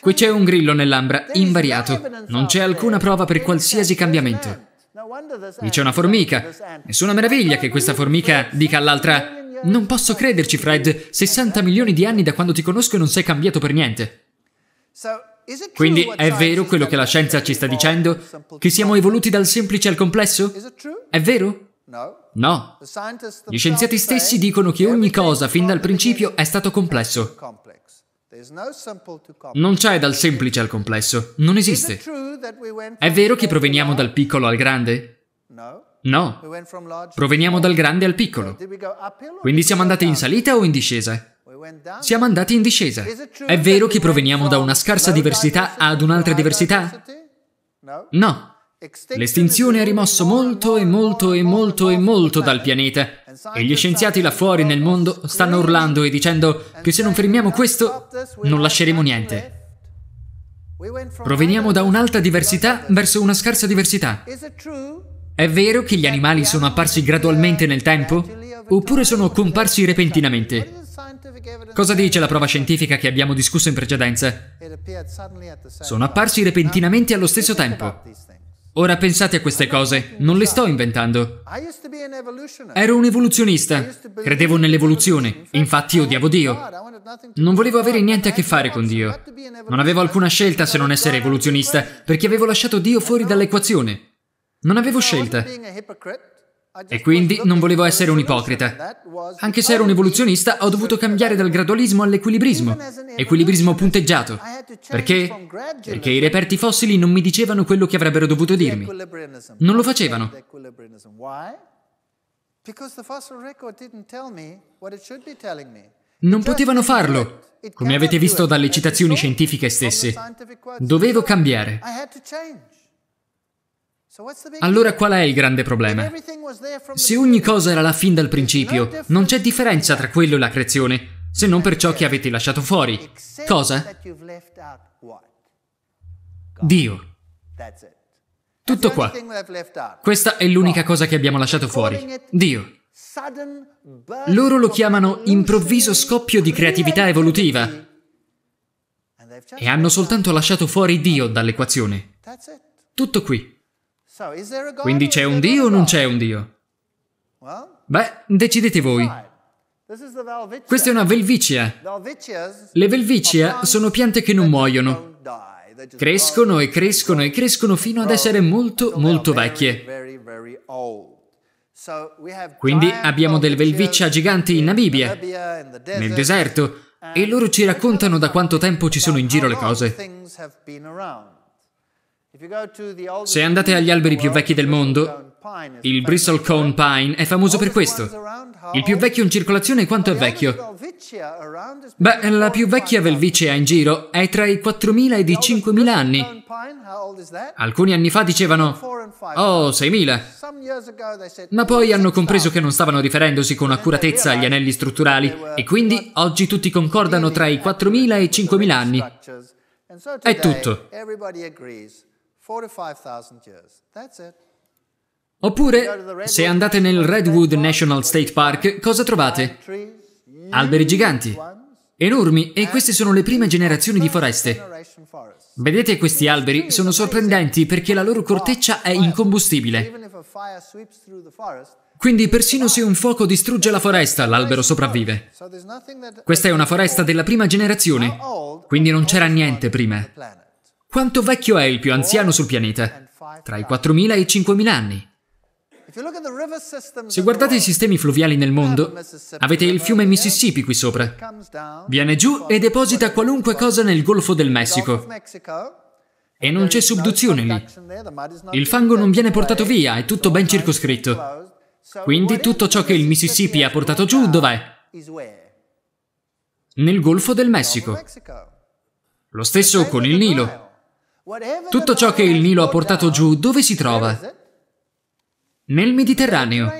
Qui c'è un grillo nell'ambra, invariato. Non c'è alcuna prova per qualsiasi cambiamento. Dice una formica. Nessuna meraviglia che questa formica dica all'altra non posso crederci, Fred. 60 milioni di anni da quando ti conosco e non sei cambiato per niente. Quindi è vero quello che la scienza ci sta dicendo? Che siamo evoluti dal semplice al complesso? È vero? No. Gli scienziati stessi dicono che ogni cosa, fin dal principio, è stato complesso. Non c'è dal semplice al complesso, non esiste. È vero che proveniamo dal piccolo al grande? No, proveniamo dal grande al piccolo. Quindi siamo andati in salita o in discesa? Siamo andati in discesa. È vero che proveniamo da una scarsa diversità ad un'altra diversità? No. L'estinzione ha rimosso molto e molto e molto e molto dal pianeta e gli scienziati là fuori nel mondo stanno urlando e dicendo che se non fermiamo questo non lasceremo niente. Proveniamo da un'alta diversità verso una scarsa diversità. È vero che gli animali sono apparsi gradualmente nel tempo? Oppure sono comparsi repentinamente? Cosa dice la prova scientifica che abbiamo discusso in precedenza? Sono apparsi repentinamente allo stesso tempo. Ora pensate a queste cose, non le sto inventando. Ero un evoluzionista, credevo nell'evoluzione, infatti odiavo Dio. Non volevo avere niente a che fare con Dio. Non avevo alcuna scelta se non essere evoluzionista, perché avevo lasciato Dio fuori dall'equazione. Non avevo scelta. E quindi non volevo essere un ipocrita. Anche se ero un evoluzionista, ho dovuto cambiare dal gradualismo all'equilibrismo, equilibrismo punteggiato. Perché? Perché i reperti fossili non mi dicevano quello che avrebbero dovuto dirmi. Non lo facevano. Non potevano farlo, come avete visto dalle citazioni scientifiche stesse. Dovevo cambiare. Allora qual è il grande problema? Se ogni cosa era là fin dal principio, non c'è differenza tra quello e la creazione, se non per ciò che avete lasciato fuori. Cosa? Dio. Tutto qua. Questa è l'unica cosa che abbiamo lasciato fuori. Dio. Loro lo chiamano improvviso scoppio di creatività evolutiva. E hanno soltanto lasciato fuori Dio dall'equazione. Tutto qui. Quindi c'è un Dio o non c'è un Dio? Beh, decidete voi. Questa è una velvicia. Le velvicia sono piante che non muoiono. Crescono e crescono e crescono fino ad essere molto, molto vecchie. Quindi abbiamo delle velvicia giganti in Namibia, nel deserto, e loro ci raccontano da quanto tempo ci sono in giro le cose. Se andate agli alberi più vecchi del mondo, il Cone pine è famoso per questo. Il più vecchio in circolazione quanto è vecchio? Beh, la più vecchia Velvicea in giro è tra i 4.000 e i 5.000 anni. Alcuni anni fa dicevano, oh, 6.000. Ma poi hanno compreso che non stavano riferendosi con accuratezza agli anelli strutturali e quindi oggi tutti concordano tra i 4.000 e i 5.000 anni. È tutto. Oppure, se andate nel Redwood National State Park, cosa trovate? Alberi giganti, enormi, e queste sono le prime generazioni di foreste. Vedete questi alberi? Sono sorprendenti perché la loro corteccia è incombustibile. Quindi persino se un fuoco distrugge la foresta, l'albero sopravvive. Questa è una foresta della prima generazione, quindi non c'era niente prima. Quanto vecchio è il più anziano sul pianeta? Tra i 4.000 e i 5.000 anni. Se guardate i sistemi fluviali nel mondo, avete il fiume Mississippi qui sopra. Viene giù e deposita qualunque cosa nel Golfo del Messico. E non c'è subduzione lì. Il fango non viene portato via, è tutto ben circoscritto. Quindi tutto ciò che il Mississippi ha portato giù dov'è? Nel Golfo del Messico. Lo stesso con il Nilo. Tutto ciò che il Nilo ha portato giù, dove si trova? Nel Mediterraneo.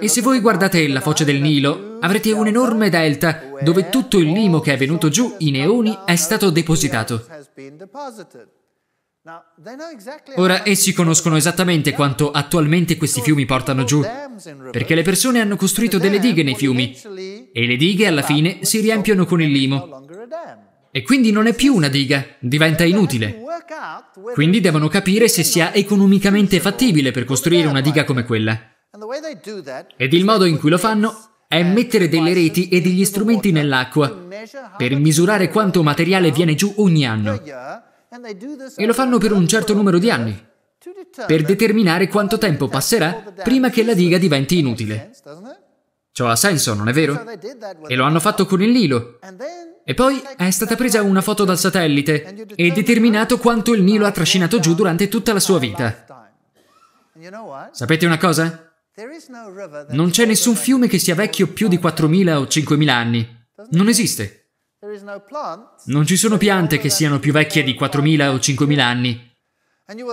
E se voi guardate la foce del Nilo, avrete un enorme delta dove tutto il limo che è venuto giù in eoni è stato depositato. Ora essi conoscono esattamente quanto attualmente questi fiumi portano giù, perché le persone hanno costruito delle dighe nei fiumi e le dighe alla fine si riempiono con il limo. E quindi non è più una diga, diventa inutile. Quindi devono capire se sia economicamente fattibile per costruire una diga come quella. Ed il modo in cui lo fanno è mettere delle reti e degli strumenti nell'acqua per misurare quanto materiale viene giù ogni anno. E lo fanno per un certo numero di anni, per determinare quanto tempo passerà prima che la diga diventi inutile. Ciò ha senso, non è vero? E lo hanno fatto con il Nilo. E poi è stata presa una foto dal satellite e determinato quanto il Nilo ha trascinato giù durante tutta la sua vita. Sapete una cosa? Non c'è nessun fiume che sia vecchio più di 4.000 o 5.000 anni. Non esiste. Non ci sono piante che siano più vecchie di 4.000 o 5.000 anni.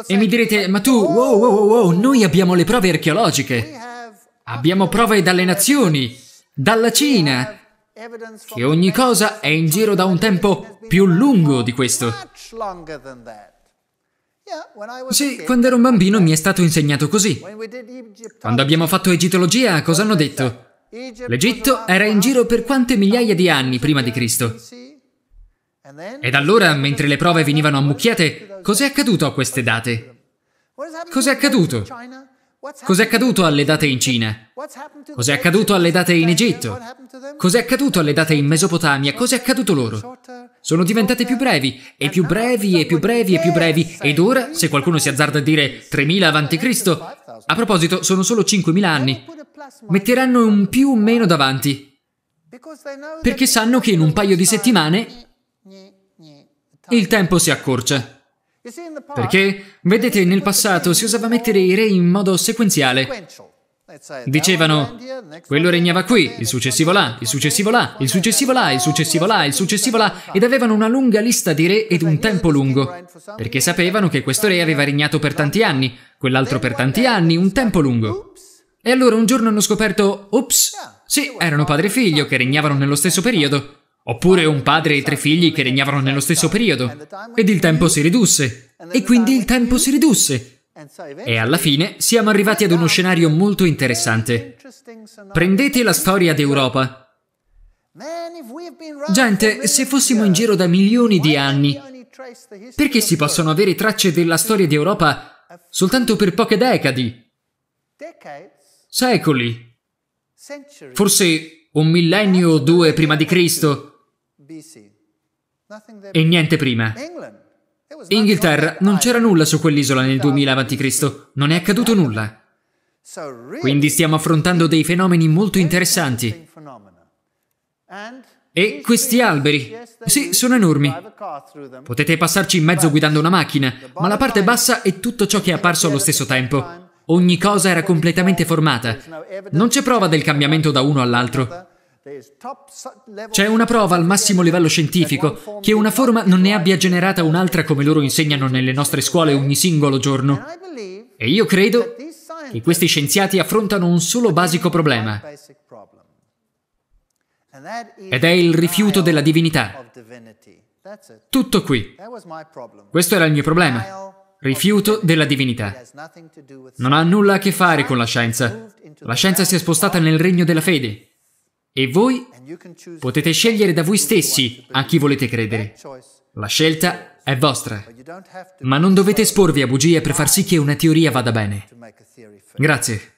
E mi direte, ma tu, wow, wow, wow, noi abbiamo le prove archeologiche. Abbiamo prove dalle nazioni, dalla Cina, che ogni cosa è in giro da un tempo più lungo di questo. Sì, quando ero un bambino mi è stato insegnato così. Quando abbiamo fatto egittologia, cosa hanno detto? L'Egitto era in giro per quante migliaia di anni prima di Cristo. Ed allora, mentre le prove venivano ammucchiate, cos'è accaduto a queste date? Cos'è accaduto? Cos'è accaduto alle date in Cina? Cos'è accaduto alle date in Egitto? Cos'è accaduto alle date in Mesopotamia? Cos'è accaduto loro? Sono diventate più brevi, e più brevi, e più brevi, e più brevi. Ed ora, se qualcuno si azzarda a dire 3000 avanti Cristo, a proposito, sono solo 5000 anni, metteranno un più o meno davanti. Perché sanno che in un paio di settimane il tempo si accorcia. Perché, vedete, nel passato si usava mettere i re in modo sequenziale. Dicevano, quello regnava qui, il successivo là, il successivo là, il successivo là, il successivo là, il successivo là, ed avevano una lunga lista di re ed un tempo lungo, perché sapevano che questo re aveva regnato per tanti anni, quell'altro per tanti anni, un tempo lungo. E allora un giorno hanno scoperto, ops, sì, erano padre e figlio che regnavano nello stesso periodo. Oppure un padre e tre figli che regnavano nello stesso periodo. Ed il tempo si ridusse. E quindi il tempo si ridusse. E alla fine siamo arrivati ad uno scenario molto interessante. Prendete la storia d'Europa. Gente, se fossimo in giro da milioni di anni, perché si possono avere tracce della storia d'Europa soltanto per poche decadi? Secoli? Forse un millennio o due prima di Cristo? E niente prima. In Inghilterra non c'era nulla su quell'isola nel 2000 a.C., non è accaduto nulla. Quindi stiamo affrontando dei fenomeni molto interessanti. E questi alberi? Sì, sono enormi. Potete passarci in mezzo guidando una macchina, ma la parte bassa è tutto ciò che è apparso allo stesso tempo. Ogni cosa era completamente formata. Non c'è prova del cambiamento da uno all'altro. C'è una prova al massimo livello scientifico che una forma non ne abbia generata un'altra come loro insegnano nelle nostre scuole ogni singolo giorno. E io credo che questi scienziati affrontano un solo basico problema, ed è il rifiuto della divinità. Tutto qui. Questo era il mio problema. Rifiuto della divinità. Non ha nulla a che fare con la scienza. La scienza si è spostata nel regno della fede. E voi potete scegliere da voi stessi a chi volete credere. La scelta è vostra, ma non dovete esporvi a bugie per far sì che una teoria vada bene. Grazie.